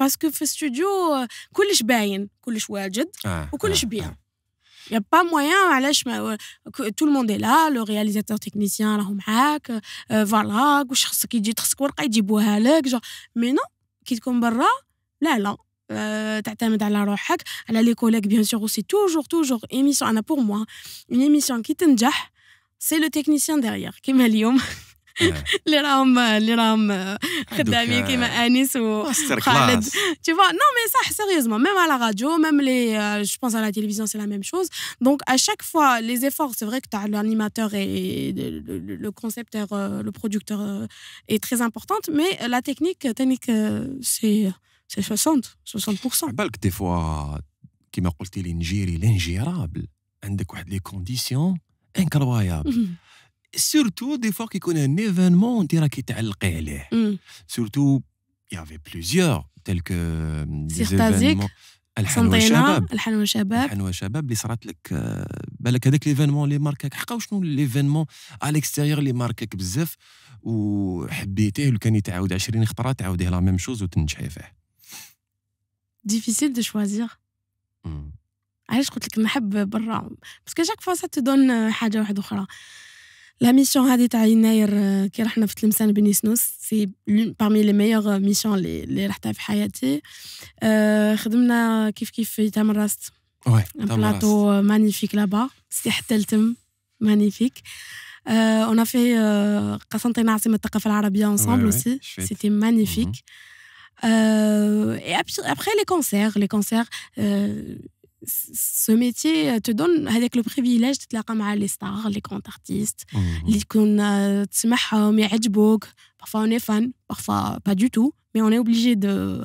B: باسكو في استوديو euh, كلش باين كلش واجد آه. آه، وكلش بيان آه. Il n'y علاش ما, euh، tout le monde لو là, تيكنيسيان راهو معاك, euh، فوالا, واش خصك يجي تخصك ورقه يجيبوها لك, جو مي نو كي تكون برا لا لا تعتمد على روحك على لي كوليك بيان سور سي توجور توجور ايميسيون انا بور موا اون ايميسيون كي تنجح سي لو تكنيسيان ديريير كيما اليوم Um, uh, um, uh, ah, اللي راهم tu vois non mais ça sérieusement même à la radio même les euh, je pense à la télévision c'est la même chose donc à chaque fois les efforts c'est vrai que l'animateur et le, concepteur euh, le producteur euh, est très important. mais la technique technique c'est c'est 60 60%
A: que des fois m'a قلتي لي نجيري l'ingérable, عندك واحد les conditions incroyable. Mm-hmm. سورتو دي فوا كيكون ان ايفينمون انت راكي تعلقي عليه سورتو يافي بليزيور تلك سيرتازيك الحنوى شباب
B: الحنوى شباب
A: الحنوى شباب اللي صرات لك بالك هذاك ليفينمون اللي ماركك حقا وشنو ليفينمون على الاكستيريور اللي ماركك بزاف وحبيتيه لو كان يتعاود 20 خطره تعاوديه لا ميم شوز وتنجحي فيه
B: ديفيسيل دو شوازيغ علاش قلت لك نحب برا باسكو شاك فوا سا تو دون حاجه واحده اخرى لا ميسيون هادي تاع يناير كي رحنا في تلمسان بني سنوس سي parmi les meilleures لي لي رحتها في حياتي خدمنا كيف كيف في تامراست بلاطو مانيفيك لابا سي حتى التم مانيفيك اون ا في قسنطينة عاصمة الثقافة العربية اونسومبل اوسي سيتي مانيفيك et après les concerts, les concerts, euh, ce métier euh, te donne avec le privilège de te avec les stars, les grands artistes, qu'on mm. les qu'on euh, Parfois on est fan, parfois pas du tout, mais on est obligé de,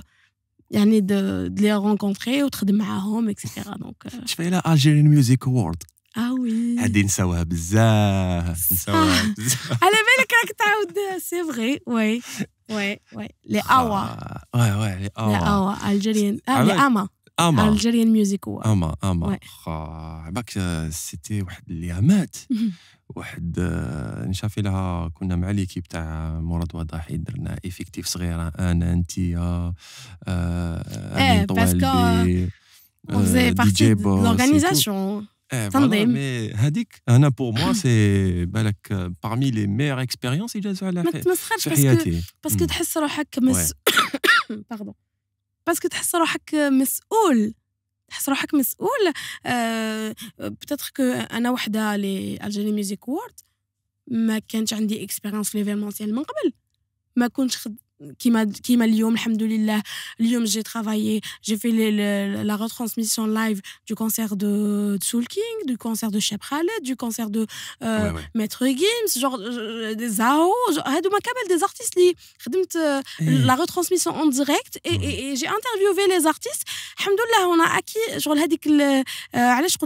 B: de, de les rencontrer, autre de Mahom, etc. Donc. Euh,
A: tu fais la Algerian Music Award.
B: Ah oui. Elle a nsawa Elle est c'est vrai, oui. Ouais, ouais. Les ah, Awa.
A: ouais, ouais, les Awa. Les Awa,
B: ah, ah, les Ama. اما الجيريان ميوزيك هو
A: اما اما باك آه، سيتي واحد اليامات واحد آه، نشافي لها كنا مع ليكيب تاع مراد وضاحي درنا ايفيكتيف صغيره انا انت آه امين إيه، طوالبي آه، On faisait partie de l'organisation.
B: Eh, voilà, mais
A: Hadik, Anna, pour moi, c'est بالك, euh, parmi لي meilleures اكسبيريونس اللي جازو على حياتي. Parce que
B: تحس روحك hmm. Pardon. باسكو تحس روحك مسؤول تحس روحك مسؤول أه بتاتخ كو انا وحده لي الجيني ميوزيك وورد ما كانش عندي اكسبيريونس في ليفيمونسيال من قبل ما كنتش خد qui m'a اليوم j'ai j'ai travaillé j'ai fait la retransmission live du concert de, Soul King du concert de Cheb Khaled du concert de euh, Maître Gims genre euh, des A.O. J'ai fait des artistes euh, la retransmission en direct et, j'ai interviewé les artistes Alhamdoulilah on a acquis شغل allez علاش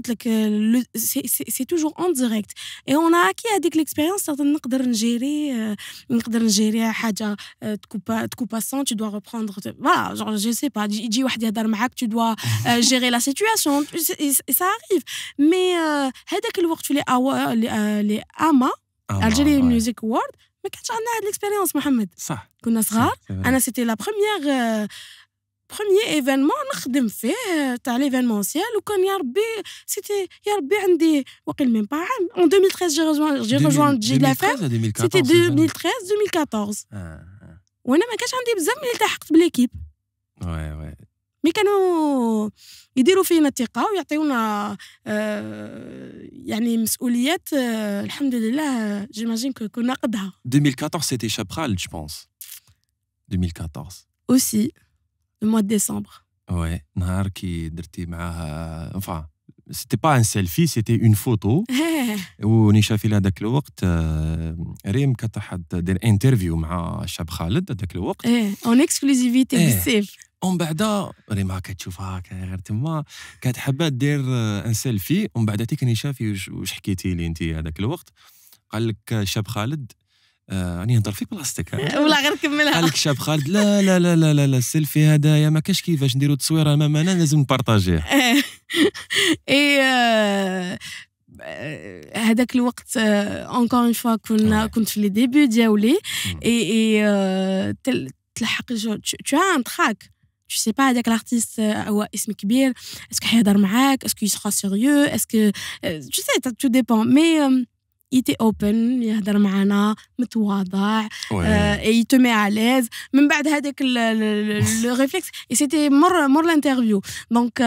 B: c'est toujours en direct et on a acquis que l'expérience نقدر نجيري en gérer coupes, coupes passant tu dois reprendre. Voilà, genre, je sais pas. Tu dois euh, gérer la situation. Et, ça arrive. Mais, euh, dès que tu les les AMA, euh, Algérie Music Award, mais quand tu as de l'expérience, Mohamed. Ça. C'était la première. premier événement نخدم فيه تاع ليفينمونسيال 2013 j'ai rejoint جي c'était c'était 2013 2014 وانا ما كانش عندي بزاف ملي التحقت بليكيب وي وي مي كانوا يديروا فينا الثقه
A: ويعطيونا آه، يعني
B: مسؤوليات آه، الحمد لله جيماجين كنا قدها
A: 2014 سيتي شابرال جو بونس 2014
B: اوسي لو موا ديسمبر
A: وي نهار كي درتي معاها انفا سيتي با ان سيلفي سيتي اون فوتو ونيشا في هذاك الوقت ريم كتحد دير انترفيو مع شاب خالد هذاك الوقت
B: ايه اون اكسكلوزيفيتي
A: بزاف ومن بعد ريم كتشوفها هكا غير تما كانت حابه دير ان سيلفي ومن بعد تيك نيشا في واش حكيتي لي انت هذاك الوقت قال لك شاب خالد راني نهضر في بلاصتك ولا غير كملها قال لك شاب خالد لا لا لا لا لا السيلفي هذايا ما كاش كيفاش نديرو تصويره امام انا لازم نبارطاجيه
B: et هذاك الوقت اونكور اون فوا كنا كنت في لي ديبي tu as un track tu sais pas avec l'artiste هو اسم كبير اسكو حيهضر معاك اسكو tu sais tout dépend mais يتي اوبن يهضر معنا متواضع تو مي على من بعد هذاك لو ريفلكس اي سيتي مور مور لانترفيو دونك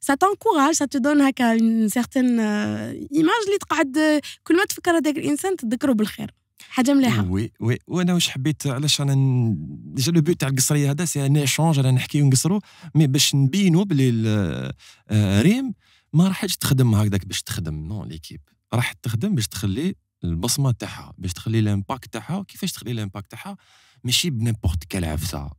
B: سا تنكوراج سا تدون هكا اون سيرتين ايماج اللي تقعد كل ما تفكر هذاك الانسان تذكره بالخير حاجه مليحه
A: وي وي وانا واش حبيت علاش انا ديجا لو بوت تاع القصريه هذا سي ان ايشونج انا نحكي ونقصروا مي باش نبينو بلي آه، ريم ما راحش تخدم هكذاك باش تخدم نو ليكيب راح تخدم باش تخلي البصمه تاعها باش تخلي الامباكت تاعها كيفاش تخلي الامباكت تاعها ماشي بنيمبورت كال عفسه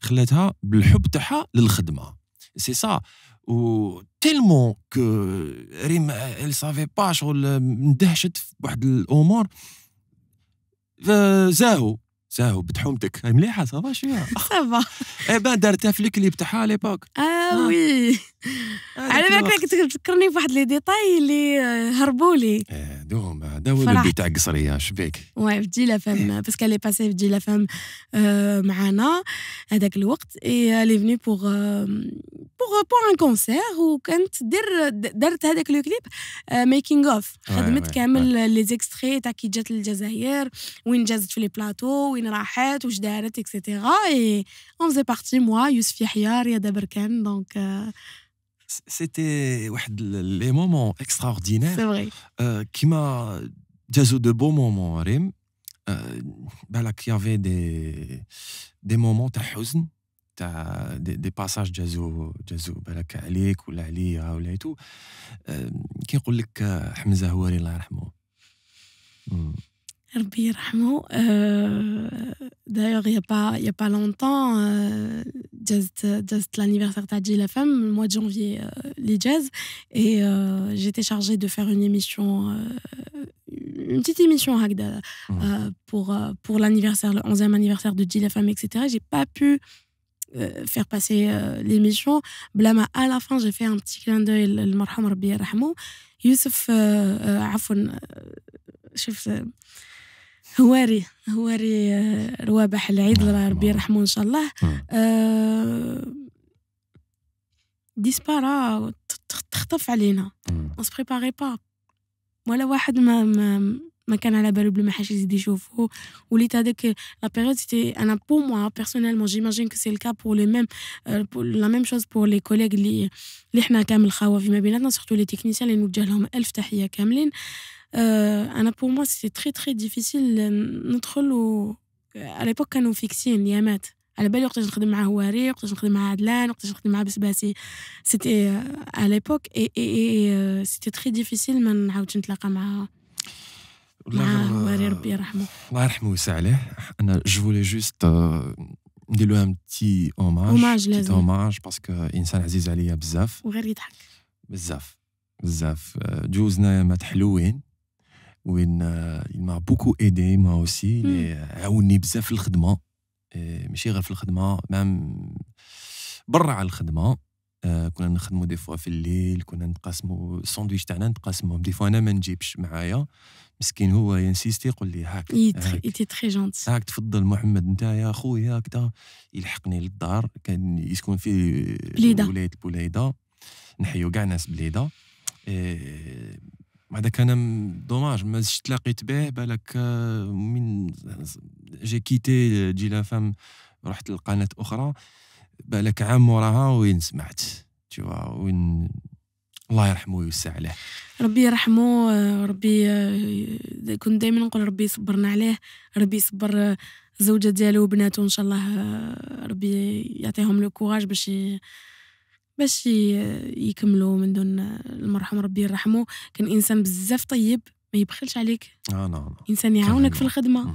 A: خلاتها بالحب تاعها للخدمه سي سا و تيلمون كو ريم ال سافي با شغل اندهشت بواحد الامور زاهو زاهو بتحومتك مليحه صافا شويه صافا اي بان دارتها في الكليب تاعها ليبوك
B: آه،, اه وي على بالك راك تذكرني واحد لي ديتاي اللي هربوا لي
A: دوم هذا هو البي تاع القصريه شبيك
B: واي في دي لا فام باسكو لي باسي في دي لا فام آه، معانا هذاك الوقت اي لي فني بوغ بوغ بوغ ان كونسير وكانت دير درت هذاك لو كليب ميكينغ آه، اوف خدمت كامل لي زيكستري تاع كي جات للجزائر وين جازت في لي بلاطو وين راحت واش دارت اكسيتيرا اي اون فيزي بارتي موا يوسف يحيى رياضه بركان دونك
A: c'était les moments extraordinaires vrai. Euh, qui m'a déjà de beaux moments Rim euh, ben là qu'il y avait des des moments de huzn, de, des, passages jazzo jazzo ben là ou l'alia ou tout euh, qui dit que euh, Hamza Houari l'a rahmo
B: hmm. D'ailleurs, il n'y a, pas, y a pas longtemps, euh, l'anniversaire de la femme, le mois de janvier, euh, les jazz. Et euh, j'étais chargée de faire une émission, euh, une petite émission mmh. pour, pour l'anniversaire, le 11e anniversaire de la femme, etc. J'ai pas pu faire passer l'émission. Blama, à la fin, j'ai fait un petit clin d'œil, le marham Rabbi Rahman. Youssef, Afoun, chef. هواري هواري آه، روابح العيد نعم، ربي يرحمه ان شاء الله نعم. آه، ديسبارا تخطف علينا ما سبريباري با ولا واحد ما ما ما كان على بالو بلي ما حاش يزيد يشوفو وليت هذاك لا بيريود سيتي انا بو موا بيرسونيلمون جيماجين كو سي الكا بور لو ميم لا ميم شوز بور لي كوليغ اللي اللي حنا كامل خاوه فيما بيناتنا سورتو لي تكنيسيان اللي نوجه لهم الف تحيه كاملين أه Euh, pour moi, c'était très, très difficile. Notre euh, à l'époque, nous fixions fixé À la belle, avec C'était euh, à l'époque et, c'était très difficile.
A: Je voulais juste un petit hommage, parce وين euh, il m'a beaucoup aidé moi aussi hmm. euh, عاوني بزاف في الخدمه ماشي غير في الخدمه مام برا الخدمه euh, كنا نخدموا دي فوا في الليل كنا نتقاسموا الساندويتش تاعنا نتقاسموهم دي فوا انا ما نجيبش معايا مسكين هو ينسيستي يقول لي هاك ايتي
B: تري جونت
A: هاك تفضل محمد انت يا خويا هكدا يلحقني للدار كان يسكن في بليده ولايه البوليده نحيو كاع ناس بليده هذاك انا دوماج ما زدتش تلاقيت به بالك آه، من جي كيتي جي لافام فام رحت لقناه اخرى بالك عام وراها وين سمعت تشوا وين الله يرحمه ويوسع عليه
B: ربي يرحمه آه، ربي آه، كنت دائما نقول ربي يصبرنا عليه ربي يصبر الزوجه ديالو وبناته ان شاء الله ربي يعطيهم لو كوراج باش باش يكملوا من دون المرحوم ربي يرحمه كان انسان بزاف طيب ما يبخلش عليك اه نعم. نعم. انسان يعاونك في الخدمه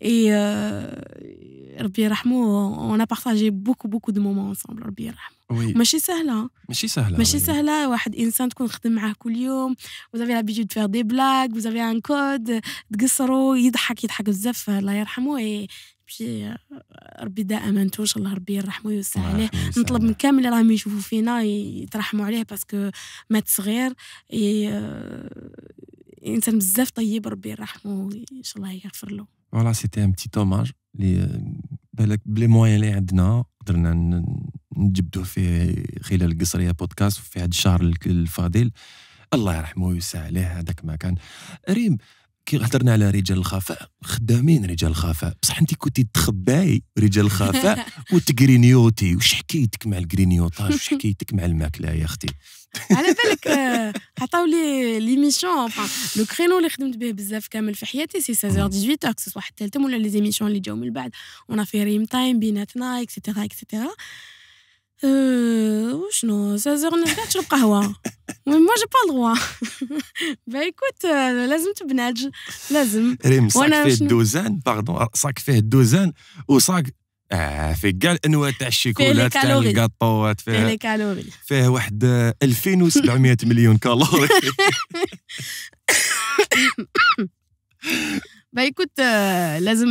B: Et euh, Rabbi Rahmo, on a partagé beaucoup, beaucoup de moments ensemble, Rabbi Rahmo. ماشي سهلة
A: ماشي سهلة ماشي
B: سهلة واحد إنسان تكون خدم معاه كل يوم وزافي دو فيغ دي بلاك وزافي ان كود تقصرو يضحك يضحك بزاف الله يرحمه بشي ربي euh، دائما ان شاء الله ربي يرحمه ويوسع عليه نطلب من كامل اللي راهم يشوفوا فينا يترحموا عليه باسكو مات صغير انسان بزاف طيب ربي يرحمه ان شاء الله يغفر له
A: فوالا سيتي ان بتيت اوماج لي بالك بلي موان اللي عندنا قدرنا نجبدوه في خلال القصريه بودكاست وفي هذا الشهر الفاضل الله يرحمه ويسع عليه هذاك ما كان ريم كي هضرنا على رجال الخفاء خدامين رجال الخفاء بصح انت كنتي تخباي رجال الخفاء وتقرينيوتي وش حكيتك مع الجرينيوتاج وش حكيتك مع الماكله يا اختي
B: على بالك آه، عطاو لي ليميسيون لو كرينو اللي خدمت به بزاف كامل في حياتي سي 16 18 كو واحد حتى ولا لي زيميسيون اللي جاو من بعد اون في ريم تايم بيناتنا اكسيتيرا اكسيتيرا وشنو 16 نرجع نشرب قهوه مي ما جي با دروا بايكوت لازم تبنات لازم ريم صاك فيه الدوزان
A: باردون صاك فيه الدوزان وصاك اه فيه كاع الانواع تاع الشيكولات تاع الكاطوات فيه فيه كالوري فيه واحد 2700 مليون كالوري
B: با كنت لازم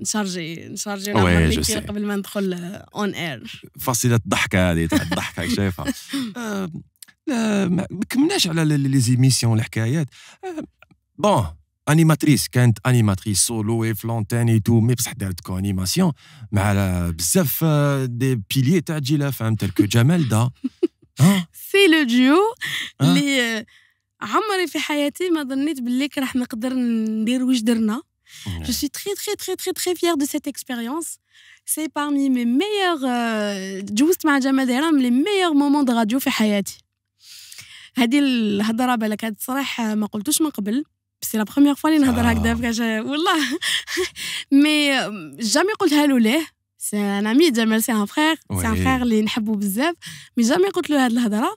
B: نشارجي نشارجي قبل ما ندخل اون اير
A: فصيله الضحكه هذه تاع الضحكه شايفها
B: euh,
A: لا ما كمناش على لي زيميسيون والحكايات بون انيماتريس كانت انيماتريس سولو اي تاني تو مي بصح دارت كو مع بزاف دي euh, بيليي تاع جيلا فهمت كو جمال دا
B: سي لو ديو اللي عمري في حياتي ما ظنيت باللي راح نقدر ندير واش درنا جو سوي تري تري تري تري تري فيير دو سيت اكسبيريونس سي بارمي مي ميور جوست مع جمال ديرام لي ميور مومون دو راديو في حياتي. هذه الهضره بالك هاد الصراحه ما قلتوش من قبل سي لا بروميير فوا اللي نهضر هكذا كاش والله مي جامي euh, قلتها له ليه سي ان امي جمال سي ان فخير سي ان فخير اللي نحبو بزاف مي جامي قلت له هاد الهضره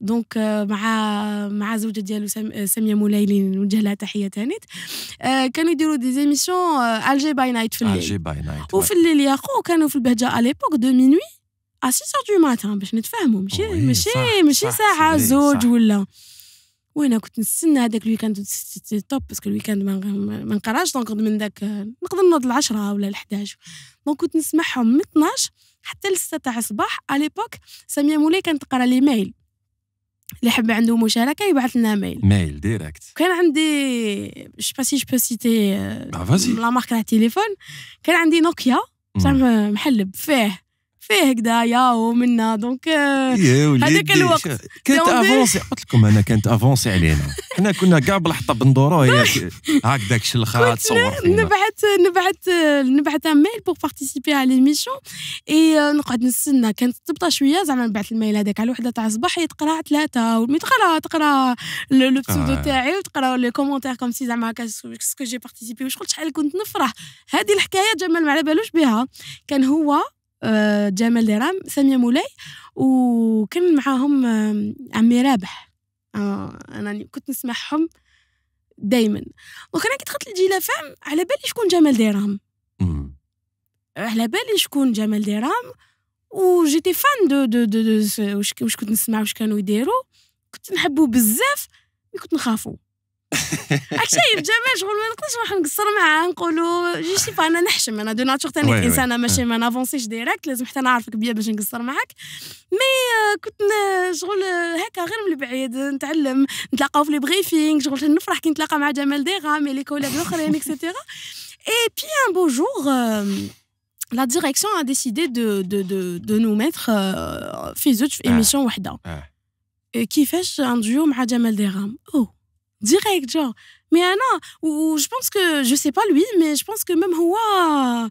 B: دونك آه، مع مع زوجة ديالو سامية آه، مولايلي نوجه لها تحية ثانيت آه، كانوا يديروا دي زيميسيون الجي باي نايت في الليل الجي باي نايت وفي الليل يا خو كانوا في البهجة اليبوك دو مينوي ا 6 دو ماتان باش نتفاهموا ماشي ماشي ماشي ساعة زوج ولا وانا كنت نستنى هذاك الويكاند توب باسكو الويكاند ما نقراش دونك من داك نقدر نوض ل 10 ولا ل 11 دونك كنت نسمعهم من 12 حتى ل 6 تاع الصباح اليبوك ساميه مولاي كانت تقرا لي ميل اللي حب عنده مشاركه يبعث لنا ميل
A: ميل ديريكت
B: كان عندي جو با سي جو سيتي لا مارك تاع التليفون كان عندي نوكيا صار محلب فيه فيه هكذا يا ومنا دونك آه، هذاك الوقت كانت افونسي
A: قلت لكم انا كانت افونسي علينا حنا كنا كاع بالحطب ندورو هي هكذاك شلخه تصور نبعث
B: نبعث نبعث ميل بور بارتيسيبي على ليميسيون اي نقعد نستنى كانت تبطا شويه زعما نبعث الميل هذاك على وحده تاع الصباح تقرا ثلاثه ومي تقرا تقرا لو بسودو تاعي وتقرا لي كومونتير كوم سي زعما سكو جي بارتيسيبي قلت شحال كنت نفرح هذه الحكايه جمال ما على بالوش بها كان هو آه، جمال درام ساميه مولاي وكان معاهم عمي رابح آه، انا كنت نسمعهم دائما وكان كي دخلت الجيله فام على بالي شكون جمال درام على بالي شكون جمال درام وجيتي فان دو دو دو, دو واش كنت نسمع واش كانوا يديروا كنت نحبو بزاف كنت نخافو راك شايف شغل ما نقدرش نروح نقصر معاه نقولوا جو سي انا نحشم انا دو ناتور ثاني انسانه ماشي أه. ما نافونسيش ديريكت لازم حتى نعرفك بيا باش نقصر معاك مي آه، كنت شغل آه، هكا غير من البعيد نتعلم نتلاقاو في لي بريفينغ شغل نفرح كي نتلاقى مع جمال ديغا مي لي كولاب الاخرين اكسيتيرا اي بي ان بو جور la direction a décidé de, de, de, de nous mettre euh, في زوج في Et وحده كيفاش un duo مع جمال Deram. Oh. direct, genre. Mais Anna, ou, je pense que, je sais pas lui, mais je pense que même wa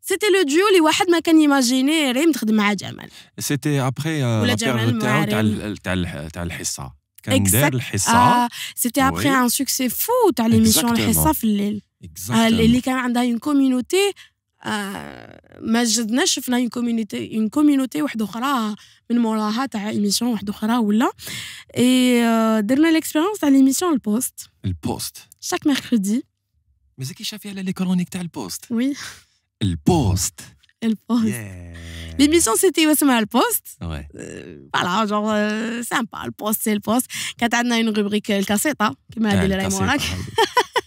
B: C'était le duo les wahad ما كان imaginer ريم تخدم مع
A: C'était après euh, la période le تاع تاع ah,
B: c'était après un succès fou تاع l'émission le في الليل. Exactement. اللي كان عندها une communauté je et suis nous une communauté une autre Et euh، l'expérience de l'émission Le Poste. Le Poste Chaque mercredi.
A: Mais c'est qui a Le Poste Oui. Le Poste
B: Le Poste. L'émission, c'était Le Poste.
A: Euh,
B: voilà, genre, euh, sympa. Le Poste, Le Poste. Quand une rubrique, le cassette,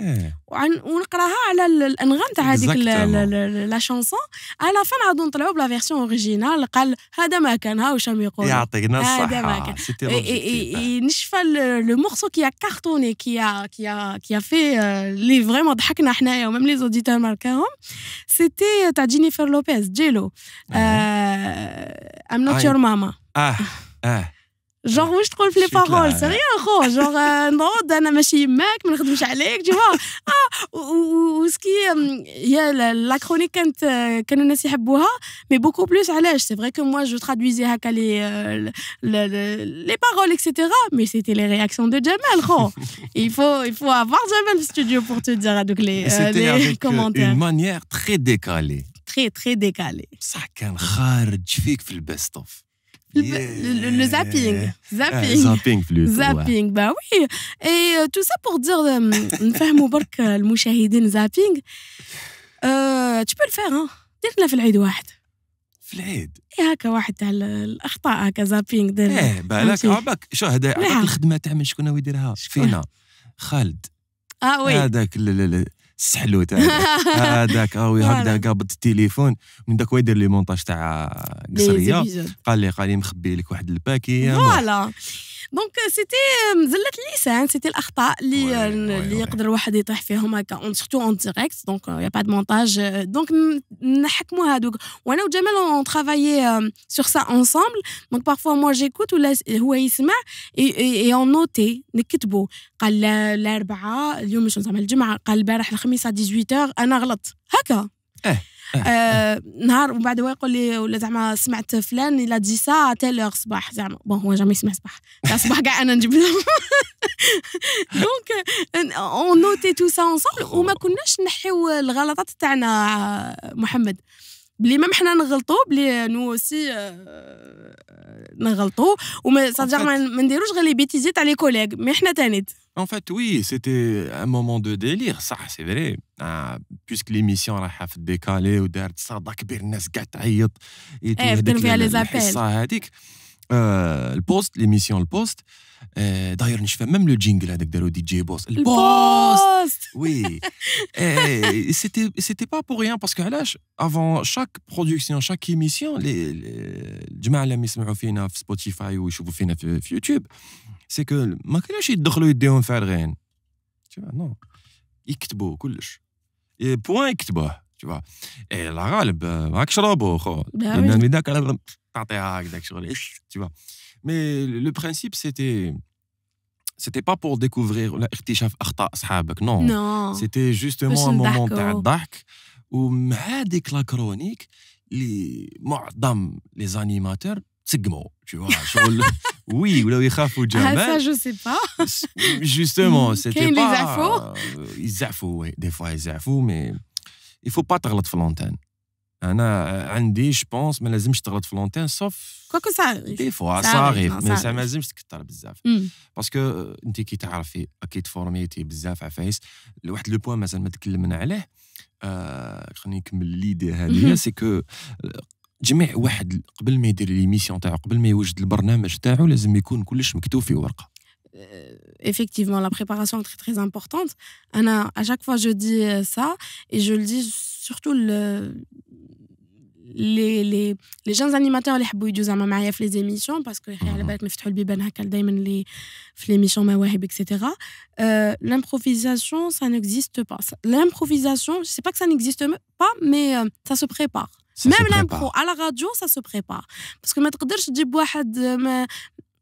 B: إيه. وعن ونقراها على الانغام تاع هذيك لا شونسون على فن عاد نطلعوا بلا فيرسيون اوريجينال قال هذا ما كان هاو شام يقول يعطينا الصحه هذا ما كان نشفى لو مورسو كي كارتوني كي كي كي في لي فريمون ضحكنا حنايا ومام لي زوديتور ماركاهم سيتي تاع جينيفر لوبيز جيلو ام نوت يور ماما
A: اه اه
B: Genre, où je trouve les paroles C'est rien, gros Genre, euh, non, dans ma chérie, mec, je ne sais pas tu vois ah, Ou ce qui est... Euh, il y a la chronique qu'on a laissée à Boa, mais beaucoup plus à l'âge. C'est vrai que moi, je traduisais euh, les paroles, etc. Mais c'était les réactions de Jamel, gros Il faut avoir Jamel studio pour te dire les commentaires. C'était une
A: manière très décalée.
B: Très, très décalée. Ça
A: a été très difficile pour le best-of.
B: Le, le, zapping. Zapping. zapping plutôt. Zapping, ouais. bah oui. Et euh, tout ça pour dire, pour نفهموا برك المشاهدين zapping. Euh, tu peux le faire, hein. درنا في العيد واحد. في العيد. اي هكا واحد تاع الاخطاء هكا زابينغ درنا. ايه بالك
A: عباك شو هذا الخدمه نعم. تاع من شكون هو يديرها؟ فينا خالد.
B: اه وي. هذاك
A: السحلوت هذاك اوي آه، هكذا قابض التليفون من داك هو يدير لي مونتاج تاع قصريه قال لي قال لي مخبي لك واحد الباكي فوالا
B: دونك سيتي زلت اللسان سيتي الاخطاء اللي اللي يقدر الواحد يطيح فيهم هكا اون سورتو اون ديريكت دونك يا با دو مونتاج دونك نحكموا هادوك وانا وجمال اون ترافاي سور سا انصامبل دونك بارفو مو جيكوت ولا هو يسمع اي اون نوتي نكتبوا قال الاربعاء اليوم مش زعما الجمعه قال البارح الخميس على 18 انا غلط هكا اه آه نهار ومن بعد هو يقول لي ولا زعما سمعت فلان الا دي سا تيلور صباح زعما بون هو جامي سمع صباح صباح كاع انا نجيب لهم دونك اون نوتي تو سا اونسامبل وما كناش نحيو الغلطات تاعنا محمد بلي ميم حنا نغلطوا بلي نو اوسي آه، آه، نغلطوا وما صدق ما نديروش غير لي بيتيزيت على لي كوليغ مي حنا تانيت
A: En fait, oui, c'était un moment de délire, ça, c'est vrai. Ah, puisque l'émission راح في الديكالي ودارت صدى كبير الناس قاعد تعيط. ايه بدنا فيها لي زابيل. الحصه هذيك. البوست ليميسيون البوست. داير نشفى ميم لو جينجل هذاك داروا دي جي بوست. البوست! Oui. Eh, et c'était pas pour rien, parce que avant chaque production, chaque émission, les gens qui m'écoutent sur Spotify ou sur YouTube, c'est que je ne sais pas si je faire rien. Tu vois, non. Ils écrivent tout. Et point, ils écrivent. Tu vois. Et la galb, c'est un je Il y a un robot qui a un robot. Tu vois. Mais le principe, c'était c'était pas pour découvrir non, non. c'était justement un moment où avec la chronique les les animateurs tu vois oui ou ah, ça je sais pas justement c'était pas Ils affos euh, ils oui, des fois ils mais il faut pas te l'antenne انا عندي جوبونس ما لازمش تغلط في لونتين سوف كوكو سا دي فوا صغير مي ما لازمش تكثر بزاف باسكو euh، انت كي تعرفي اكيد فورميتي بزاف عفايس لواحد لو بوان مازال ما تكلمنا عليه آه، خليني نكمل ليدي هذه سي كو آه، جميع واحد قبل ما يدير ليميسيون تاعو قبل ما يوجد البرنامج تاعو لازم يكون كلش مكتوب في ورقه
B: آه، effectivement, la préparation est très, très importante. à chaque fois, je dis euh, ça et je le dis surtout le, les, les, les jeunes animateurs les حبوا les émissions parce que ah. etc euh, l'improvisation ça n'existe pas l'improvisation je sais pas que ça n'existe pas mais euh, ça se prépare même l'impro à la radio ça se prépare parce que ما تقدرش تجيب واحد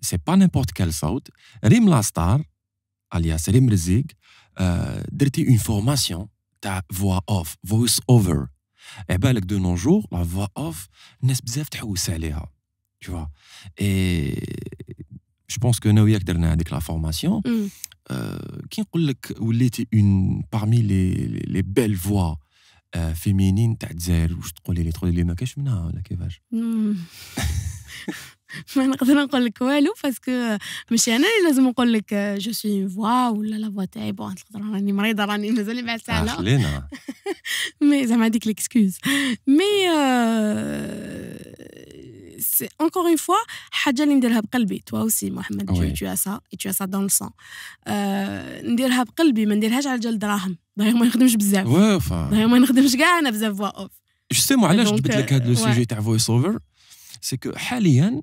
A: c'est pas n'importe quel saut. Rim Lastar, alias Rim Rizig, a euh, fait une formation ta voix off, voice over. Et eh bien, de nos jours, la voix off, n'est pas Tu vois. Et je pense que nous avons fait la formation. Mm. Euh, qui euh, est une parmi les, les, belles voix euh, féminines, tu as dit, je te les trois, les mecs, je ne là,
B: pas. ما نقدر نقول لك والو باسكو ماشي انا اللي لازم نقول لك جو سوي فوا ولا لا فوا تاعي بون تقدر راني مريضه راني مازال بعد ساعه آه، خلينا مي زعما هذيك ليكسكوز مي سي اونكور اون فوا حاجه اللي نديرها بقلبي توا اوسي محمد وي. تو اسا تو اسا دون as آه، نديرها بقلبي ما نديرهاش على جال دراهم دايما ما نخدمش بزاف دايما ما نخدمش كاع انا بزاف فوا اوف
A: جوستومون علاش جبت لك هذا لو سوجي آه، تاع فويس اوفر سي كو حاليا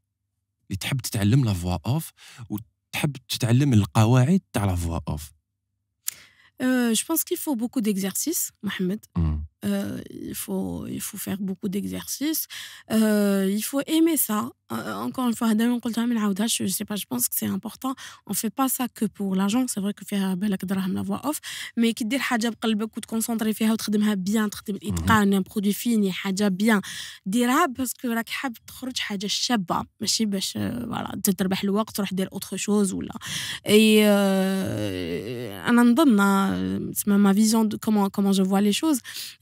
A: اللي تحب تتعلم لا فوا اوف وتحب تتعلم القواعد تاع لا فوا اوف
B: جو بونس كيل فو بوكو ديكزارسيس محمد Euh, il, faut, il faut faire beaucoup d'exercices. Euh, il faut aimer ça. Euh, euh, encore une fois, je sais pas, je pense que c'est important. On fait pas ça que pour l'argent. C'est vrai que faire euh, la voix off. Mais qui dit hajab, il faut te concentrer, faire autre chose bien, mhm. un produit fini, hajab bien. Dira parce que la cab, tu hajab, je ne sais pas. Je sais pas, tu te rebelles le wak, tu dire autre chose. Et euh, hein, c'est ma vision de comment, comment je vois les choses.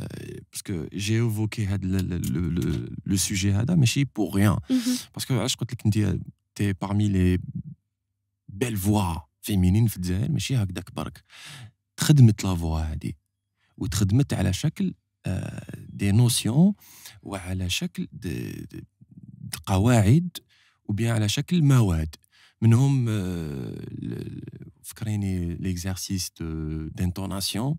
A: Euh, parce que j'ai évoqué le, sujet le, le sujet Hada, pas pour rien. Mhm. Parce que ah, je crois que tu euh, es parmi les belles voix féminines, mais je suis avec Tu as la voix Hadi. Ou tu as mis la des notions, ou à la chacune des de قواعد ou bien à la chacune mawad. Menhom, euh, vous le, l'exercice d'intonation.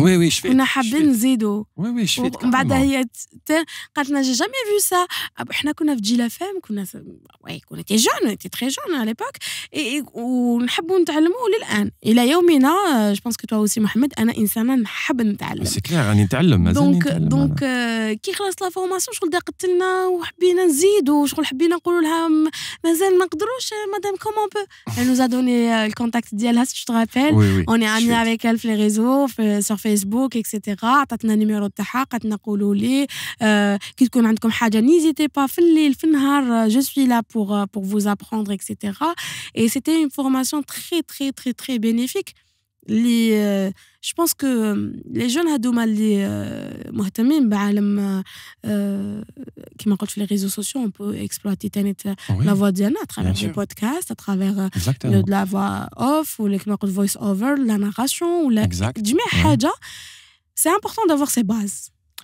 A: وي وي شفت كنا
B: حابين نزيدوا وي وي شفت ومن بعد هي قالت لنا جي جامي فيو سا احنا كنا في جيلا فام كنا وي كنا تي جون تي تري جون على ليبوك ونحبوا نتعلموا للان الى يومنا جو بونس كو تو اوسي محمد انا انسانه نحب نتعلم سي كلير
A: راني نتعلم مازال دونك
B: دونك euh, كي خلاص لا فورماسيون شغل داقت لنا وحبينا نزيدوا شغل حبينا نقولوا لها مازال ما نقدروش مدام كومون بو وي وي وي وي وي وي ديالها سي وي وي وي وي وي وي وي وي في وي وي sur Facebook, etc. Vous avez le numéro de votre compte, vous pouvez me le dire. Si vous avez des questions, n'hésitez pas, à venir le jour, je suis là pour euh, vous apprendre, etc. Et c'était une formation très, très, très, très bénéfique euh, je pense que euh, les jeunes adorent mal les euh, bah, les qui sur les réseaux sociaux on peut exploiter la voix Diana à travers le podcast à travers de la voix off ou les voice over la narration ou la du c'est important d'avoir ces bases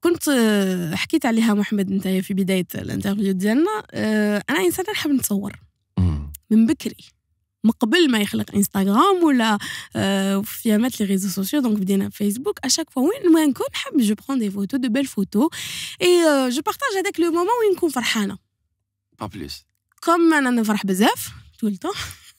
B: كنت آه، حكيت عليها محمد انت في بدايه الانترفيو ديالنا آه، انا انسانه نحب نتصور من بكري من قبل ما يخلق انستغرام ولا آه، في يامات لي ريزو سوسيو دونك بدينا فيسبوك اشاك فوا وين ما نكون نحب جو بخون دي فوتو دو بيل فوتو اي جو بارطاج هذاك لو مومون وين نكون فرحانه با بليس كوم انا نفرح بزاف طول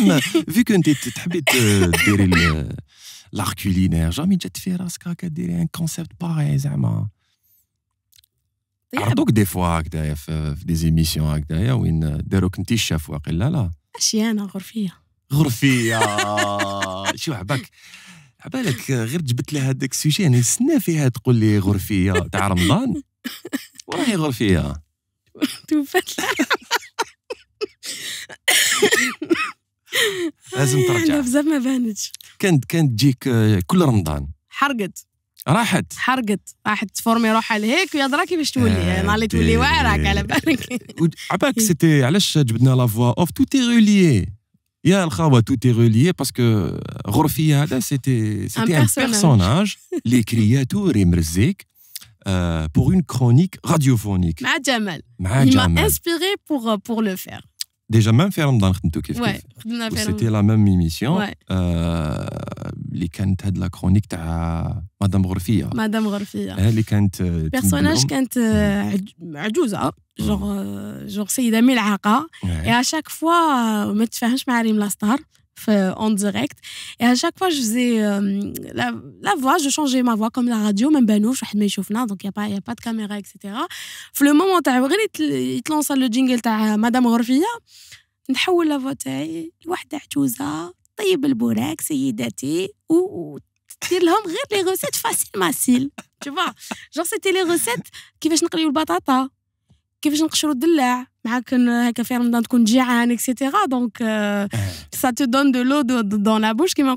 A: اما في كنت تحبي ديري لار كولينير جامي جات في راسك هكا ديري ان كونسيبت باغي زعما عرضوك دي فوا هكذايا في دي زيميسيون هكذايا وين داروك انت الشاف واقيلا لا
B: انا غرفيه
A: غرفيه شو عباك عبالك غير جبت لها هذاك السوجي انا نستنى فيها تقول لي غرفيه تاع رمضان وراهي غرفيه توفت لازم ترجع بزاف
B: ما بانتش
A: كانت كانت تجيك آه، كل رمضان حرقت راحت
B: حرقت راحت تفورمي روحها لهيك ويا دراكي كيفاش تولي آه تولي واعرك على بالك
A: عباك سيتي إيه. علاش جبدنا لا فوا اوف تو تي ريليي يا الخاوه تو تي ريليي باسكو غرفيا هذا سيتي سيتي ان بيرسوناج لي كرياتو ريم بور اون كرونيك راديوفونيك
B: مع جمال مع جمال انسبيري بور بور لو فير
A: ديجا ميم في رمضان خدمتو كيف كيف
B: خدمنا في رمضان سيتي
A: لا ميم ايميسيون اللي كانت هاد لا كرونيك تاع مدام غرفيه
B: مدام غرفيه
A: اللي كانت بيرسوناج
B: كانت عجوزه جوغ جوغ سيده ملعقه اي اشاك فوا ما تتفاهمش مع ريم لاستار Euh, en direct et à chaque fois je faisais euh, la voix je changeais ma voix comme la radio même benouf je faisais mes chauve-nard donc y a pas y a pas de caméra etc pour le moment t'as regardé tu t'as lancé le jingle t'as madame griffia on dépose la voix t'as une voix déjà tout ça c'est bien le bolax c'est idéal ou l'homme regardes les recettes faciles facile tu vois genre c'était les recettes qui va se niquer le donc, euh, eh. ça te donne de l'eau dans la bouche, qui dit.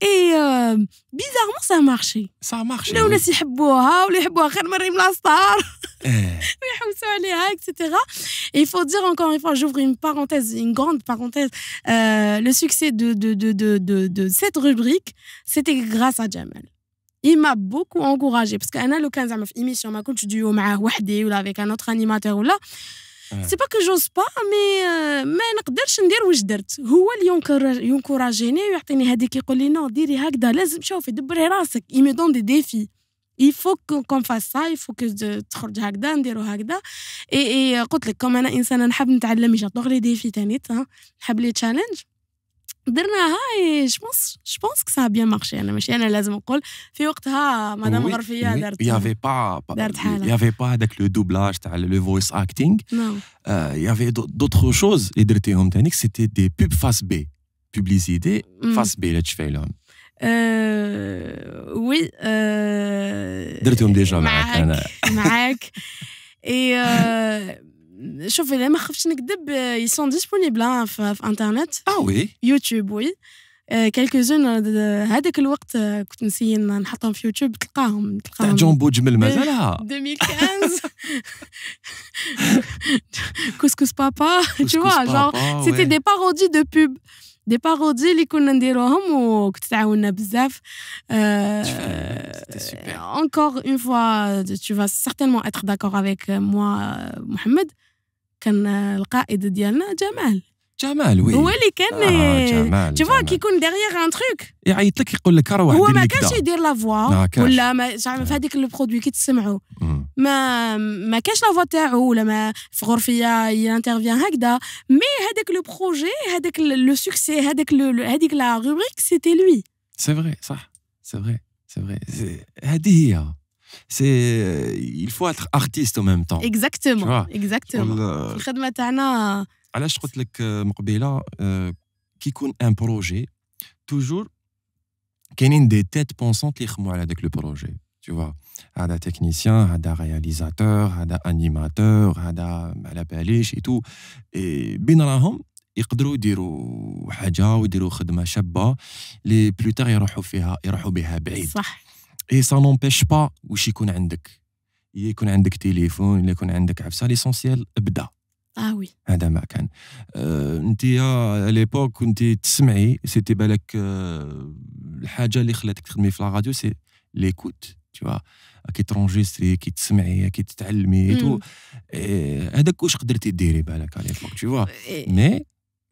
B: Et euh, bizarrement, ça marché. Ça ça, eh. Il faut dire encore une fois, j'ouvre une parenthèse, une grande parenthèse. Euh, le succès de cette rubrique, c'était grâce à Jamel. il m'a beaucoup encouragé parce qu'Anna le 15 في émission ما كنتش ديو معاه Wahdi ou avec un autre animateur ou ولا سي pas كو جوز با مي ما نقدرش ندير واش درت هو اللي ينكوراجيني ويعطيني هذيك يقول لي نو ديري هكذا لازم شوفي دبري راسك il me donne des défis il faut qu'on fasse ça il faut que تخرج هكذا نديرو هكذا et اي قلت لك كوم انا انسانه نحب نتعلم يجاتوغ لي ديفي ثاني نحب لي تشالنج درناها جو بونس جو بونس كو سا بيان مارشي انا ماشي انا لازم نقول في وقتها مدام غرفيه دارت يافي
A: با دارت حالها يافي با هذاك لو دوبلاج تاع لو فويس اكتينغ يافي دوطخ شوز اللي درتيهم تانيك سيتي دي بوب فاس بي بوبليسيتي فاس بي اللي تشفي لهم وي درتهم ديجا معاك انا
B: معاك اي chوفي علاه ما خفتش نكذب ils sont disponibles en en internet ah oui youtube oui quelques unes de à ce temps j'étais en train de les mettre sur youtube tu les trouves tu les trouves jombo djemel mazal 2015 couscous papa tu vois genre c'était des parodies de pub des parodies lesquels on dirons et on s'est beaucoup aidés encore une fois tu vas certainement être d'accord avec moi mohamed كان القائد ديالنا جمال جمال وي هو اللي كان آه تشوفوا كيكون ديغيغ ان تروك
A: يعيط لك يقول لك راه واحد هو ما كانش يدير
B: لا فوا ولا ما آه. في هذيك البرودوي كي تسمعوا ما ما كانش لا فوا تاعو ولا ما في غرفيه ينترفيان هكذا مي هذاك لو بروجي هذاك لو سوكسي هذاك هذيك لا روبريك سيتي لوي
A: سي فري صح سي فري سي فري هذه هي c'est il faut être artiste en même temps
B: exactement exactement oh
A: ah je crois que euh, euh, un projet toujours il y a des têtes pensantes qui avec le projet tu vois un technicien un réalisateur un animateur des et tout et bien dans اي سا نونبيش با واش يكون عندك يكون عندك تليفون ولا يكون عندك عفسه ليسونسيال ابدا اه وي هذا ما كان آه انت ليبوك كنت تسمعي سيتي بالك آه الحاجه اللي خلاتك تخدمي في لا راديو سي ليكوت تو كي ترونجيستري كي تسمعي كي تتعلمي تو هذاك واش قدرتي ديري بالك على ليبوك تو مي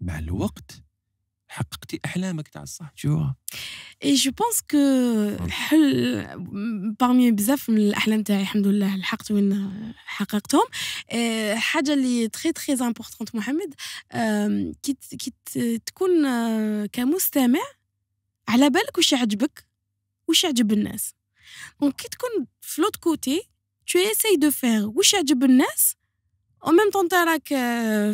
A: مع الوقت حققتي احلامك تاع الصح جوا اي
B: جو بونس كو حل بارمي بزاف من الاحلام تاعي الحمد لله لحقت وين حققتهم آه، حاجه اللي تري تري امبورطونت محمد كي تكون آه، كمستمع على بالك واش يعجبك واش يعجب الناس دونك كي تكون في لوت كوتي tu essayes de faire واش يعجب الناس وميم طون راك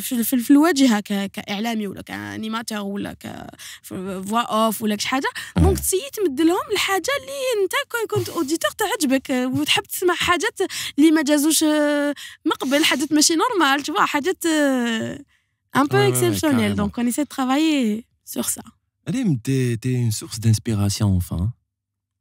B: في الواجهه كاعلامي ولا كانيماتور ولا ك فوا اوف ولا شي حاجه دونك تسيي تمد لهم الحاجه اللي انت كنت اوديتور تعجبك وتحب تسمع حاجات اللي ما جازوش من قبل حاجات ماشي نورمال تشوف حاجات ان بو اكسيبسيونيل دونك اون ايسي ترافايي سور سا
A: Alim, t'es es une source d'inspiration, enfin.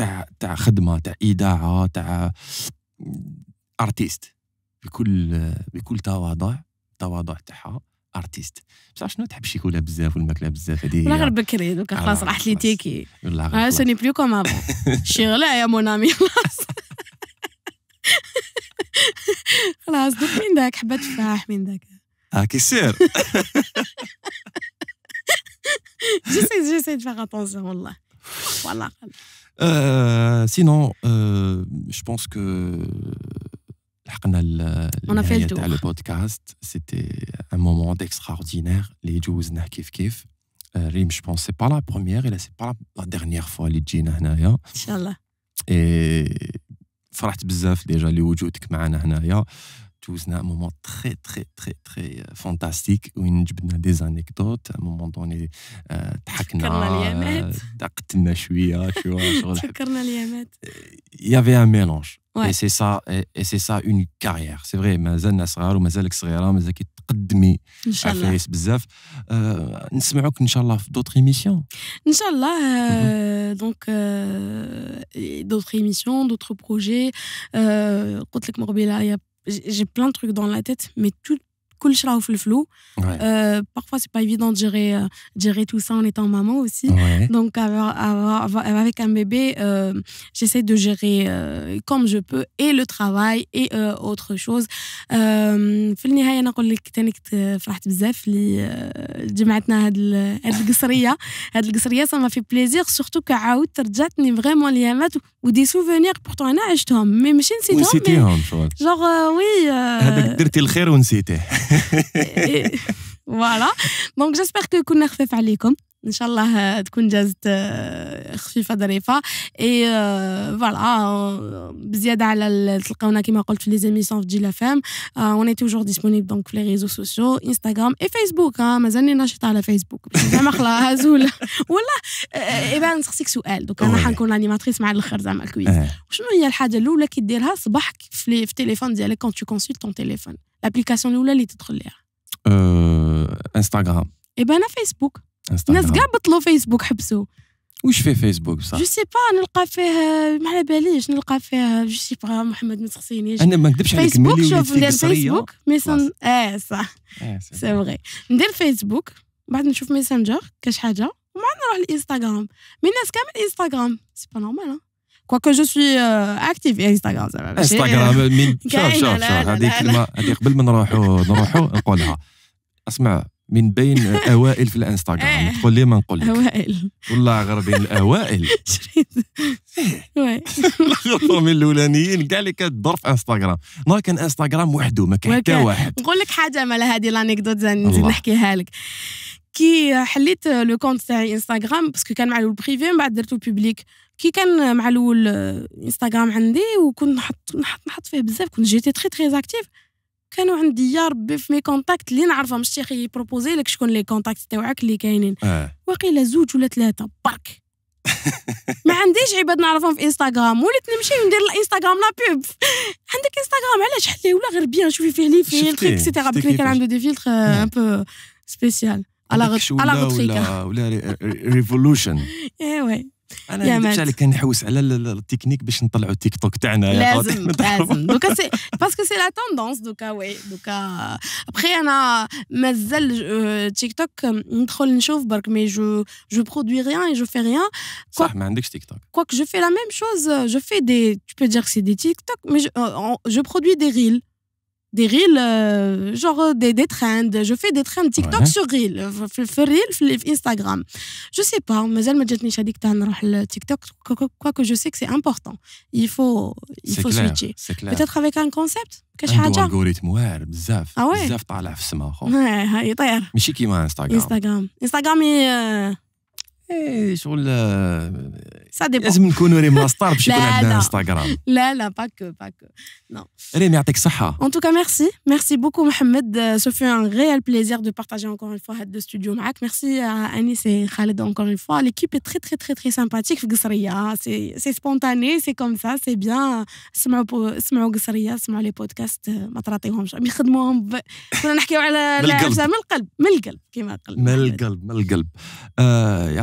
A: تاع تاع خدمه تاع اذاعه تاع ارتيست بكل بكل تواضع التواضع تاعها ارتيست بصح شنو تحب الشيكولا بزاف والماكله بزاف هذه والله غير
B: بكري دوكا آه، خلاص راحت لي تيكي
A: غير آه، سوني
B: بلو كوم افون شغلة يا مون امي خلاص خلاص دوك من ذاك حبة تفاح من ذاك كي سير جيسيد جيسيد فاغ اتونسيون والله
A: Voilà. Euh, sinon, euh, je pense que euh, on a le, le podcast. C'était un moment d'extraordinaire. Les n'a kif kif. Euh, Rim, je pense, c'est pas la première et c'est pas la dernière fois les Jina هنايا. Inch'Allah. Et فرحت بزاف ديجا لوجودك معنا هنايا. Toulouse, un moment très, très, très, très euh, fantastique où nous avons des anecdotes. À un moment on est donné, il y avait un mélange. Ouais. Et c'est ça, et, et c'est ça une carrière. C'est vrai, مازال صغار ومازالك صغيره مازال كتقدمي عفايس بزاف نسمعوك ان شاء الله في دوطر ايميسيون
B: ان شاء الله دونك دوطر ايميسيون دوطر بروجي قلت لك مقبله j'ai plein de trucs dans la tête, mais tout cool ce la parfois c'est pas évident de gérer, euh, gérer tout ça en étant maman aussi donc avec un bébé euh, j'essaie de gérer euh, comme je peux et le travail et autre chose Cette ça m'a fait plaisir surtout que vraiment lié ou des souvenirs pourtant je âge mais machine c'est genre oui
A: oublié
B: voilà. Donc, j'espère que vous avez fait comme. ان شاء الله آه، تكون جازت آه، خفيفه ظريفه اي آه، فوالا بزياده على تلقاونا كما قلت في لي زيميسيون في جيلا فام اون اي توجور ديسپونيبل دونك في لي ريزو سوسيو انستغرام اي فيسبوك مازالني ناشطه على فيسبوك زعما خلاص هزول ولا بان نسقسيك سؤال دوك انا حنكون انيماتريس مع الاخر زعما كويس شنو هي الحاجه الاولى كي ديرها صباحك في التليفون ديالك كون تو كونسلت طون تليفون لابليكاسيون الاولى اللي تدخل ليها انستغرام بان فيسبوك الناس كاع بطلوا فيسبوك حبسوا
A: واش في فيسبوك بصح؟ جو سي
B: با نلقى فيه ما على باليش نلقى فيه جو سي با محمد ما تخصينيش انا ما نكذبش عليك فيسبوك شوف ندير فيسبوك ميسن اه صح آه، سي فغي ندير فيسبوك بعد نشوف ميسنجر كاش حاجه ومع نروح الانستغرام مي الناس كامل انستغرام سي با نورمال كواكو جو سوي اكتيف انستغرام زعما انستغرام
A: مين شوف شوف شوف هذه كلمه هذه قبل ما نروحوا نروحوا نقولها اسمع من بين اوائل في الانستغرام إيه. تقول لي ما نقول لك اوائل والله غير بين الاوائل
B: إيه.
A: والله من الاولانيين كاع اللي كدور في انستغرام ما كان انستغرام وحده ما كان حتى واحد
B: نقول لك حاجه مال هذه لانيكدوت نزيد نحكيها لك كي حليت لو كونت تاعي انستغرام باسكو كان مع الاول بريفي من بعد درتو بوبليك كي كان مع الاول انستغرام عندي وكنت نحط نحط نحط فيه بزاف كنت جيتي تري تري اكتيف كانوا عندي يا ربي في مي كونتاكت اللي نعرفهم الشيخ يبروبوزي لك شكون لي كونتاكت تاعك اللي كاينين آه. واقيلا زوج ولا ثلاثه برك ما عنديش عباد نعرفهم في انستغرام وليت نمشي وندير الانستغرام لا بوب عندك انستغرام علاش حلي ولا غير بيان شوفي فيه لي فيلتر اكسيتيرا بكري كان عنده دي فيلتر ان بو سبيسيال على على ولا
A: ولا ريفولوشن
B: اي وي Il y a des gens qui
A: ont des techniques pour que nous nous mettions au TikTok.
B: Parce que c'est la tendance. Après, il y a des gens TikTok ont des choses, mais je ne produis rien et je ne fais rien. Quoique, je fais la même chose. Tu peux dire que c'est des TikTok, mais je produis des reels des reels, euh, genre euh, des, trends. Je fais des trends TikTok sur reels, sur reels, sur Instagram. Je sais pas, mais elle me dit ni chadik le TikTok, quoi que je sais que c'est important. Il faut, il faut switcher. Peut-être avec un concept. Un
A: algorithme ouais, Beaucoup. ah ouais. bzaf par C'est
B: Ouais, il
A: Instagram?
B: Instagram, Instagram est euh,
A: eh, sur le ça dépend,
B: En tout cas, merci, merci beaucoup, Mohamed. Ce un réel plaisir de partager encore une fois. De studio, merci à Anis et Khaled. Encore une fois, l'équipe est très, très, très, sympathique. C'est spontané, c'est comme ça, c'est bien. les podcasts.
A: Euh,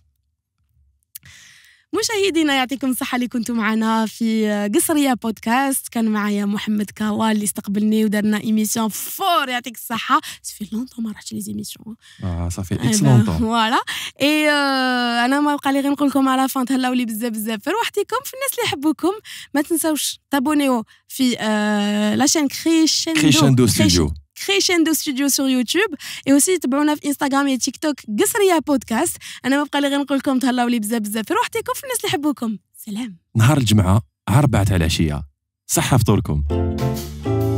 B: مشاهدينا يعطيكم الصحة اللي كنتوا معنا في قصرية بودكاست كان معايا محمد كوال اللي استقبلني ودرنا ايميسيون فور يعطيك الصحة في لونتو ما رحتش لي زيميسيون
A: اه صافي اكس لونتو فوالا
B: اي انا ما بقى لي غير نقول لكم على فان تهلاو لي بزاف بزاف في روحتكم في الناس اللي يحبوكم ما تنساوش تابونيو في آه لاشين كريشندو كريشندو ستوديو دو studio sur YouTube اي اوسي تبعونا في انستغرام يا تيك توك قصريه بودكاست انا ما بقى لي غير نقول لكم تهلاو لي بزاف بزاف في روحتكم في الناس اللي يحبوكم سلام
A: نهار الجمعه 4 تاع العشيه صحه فطوركم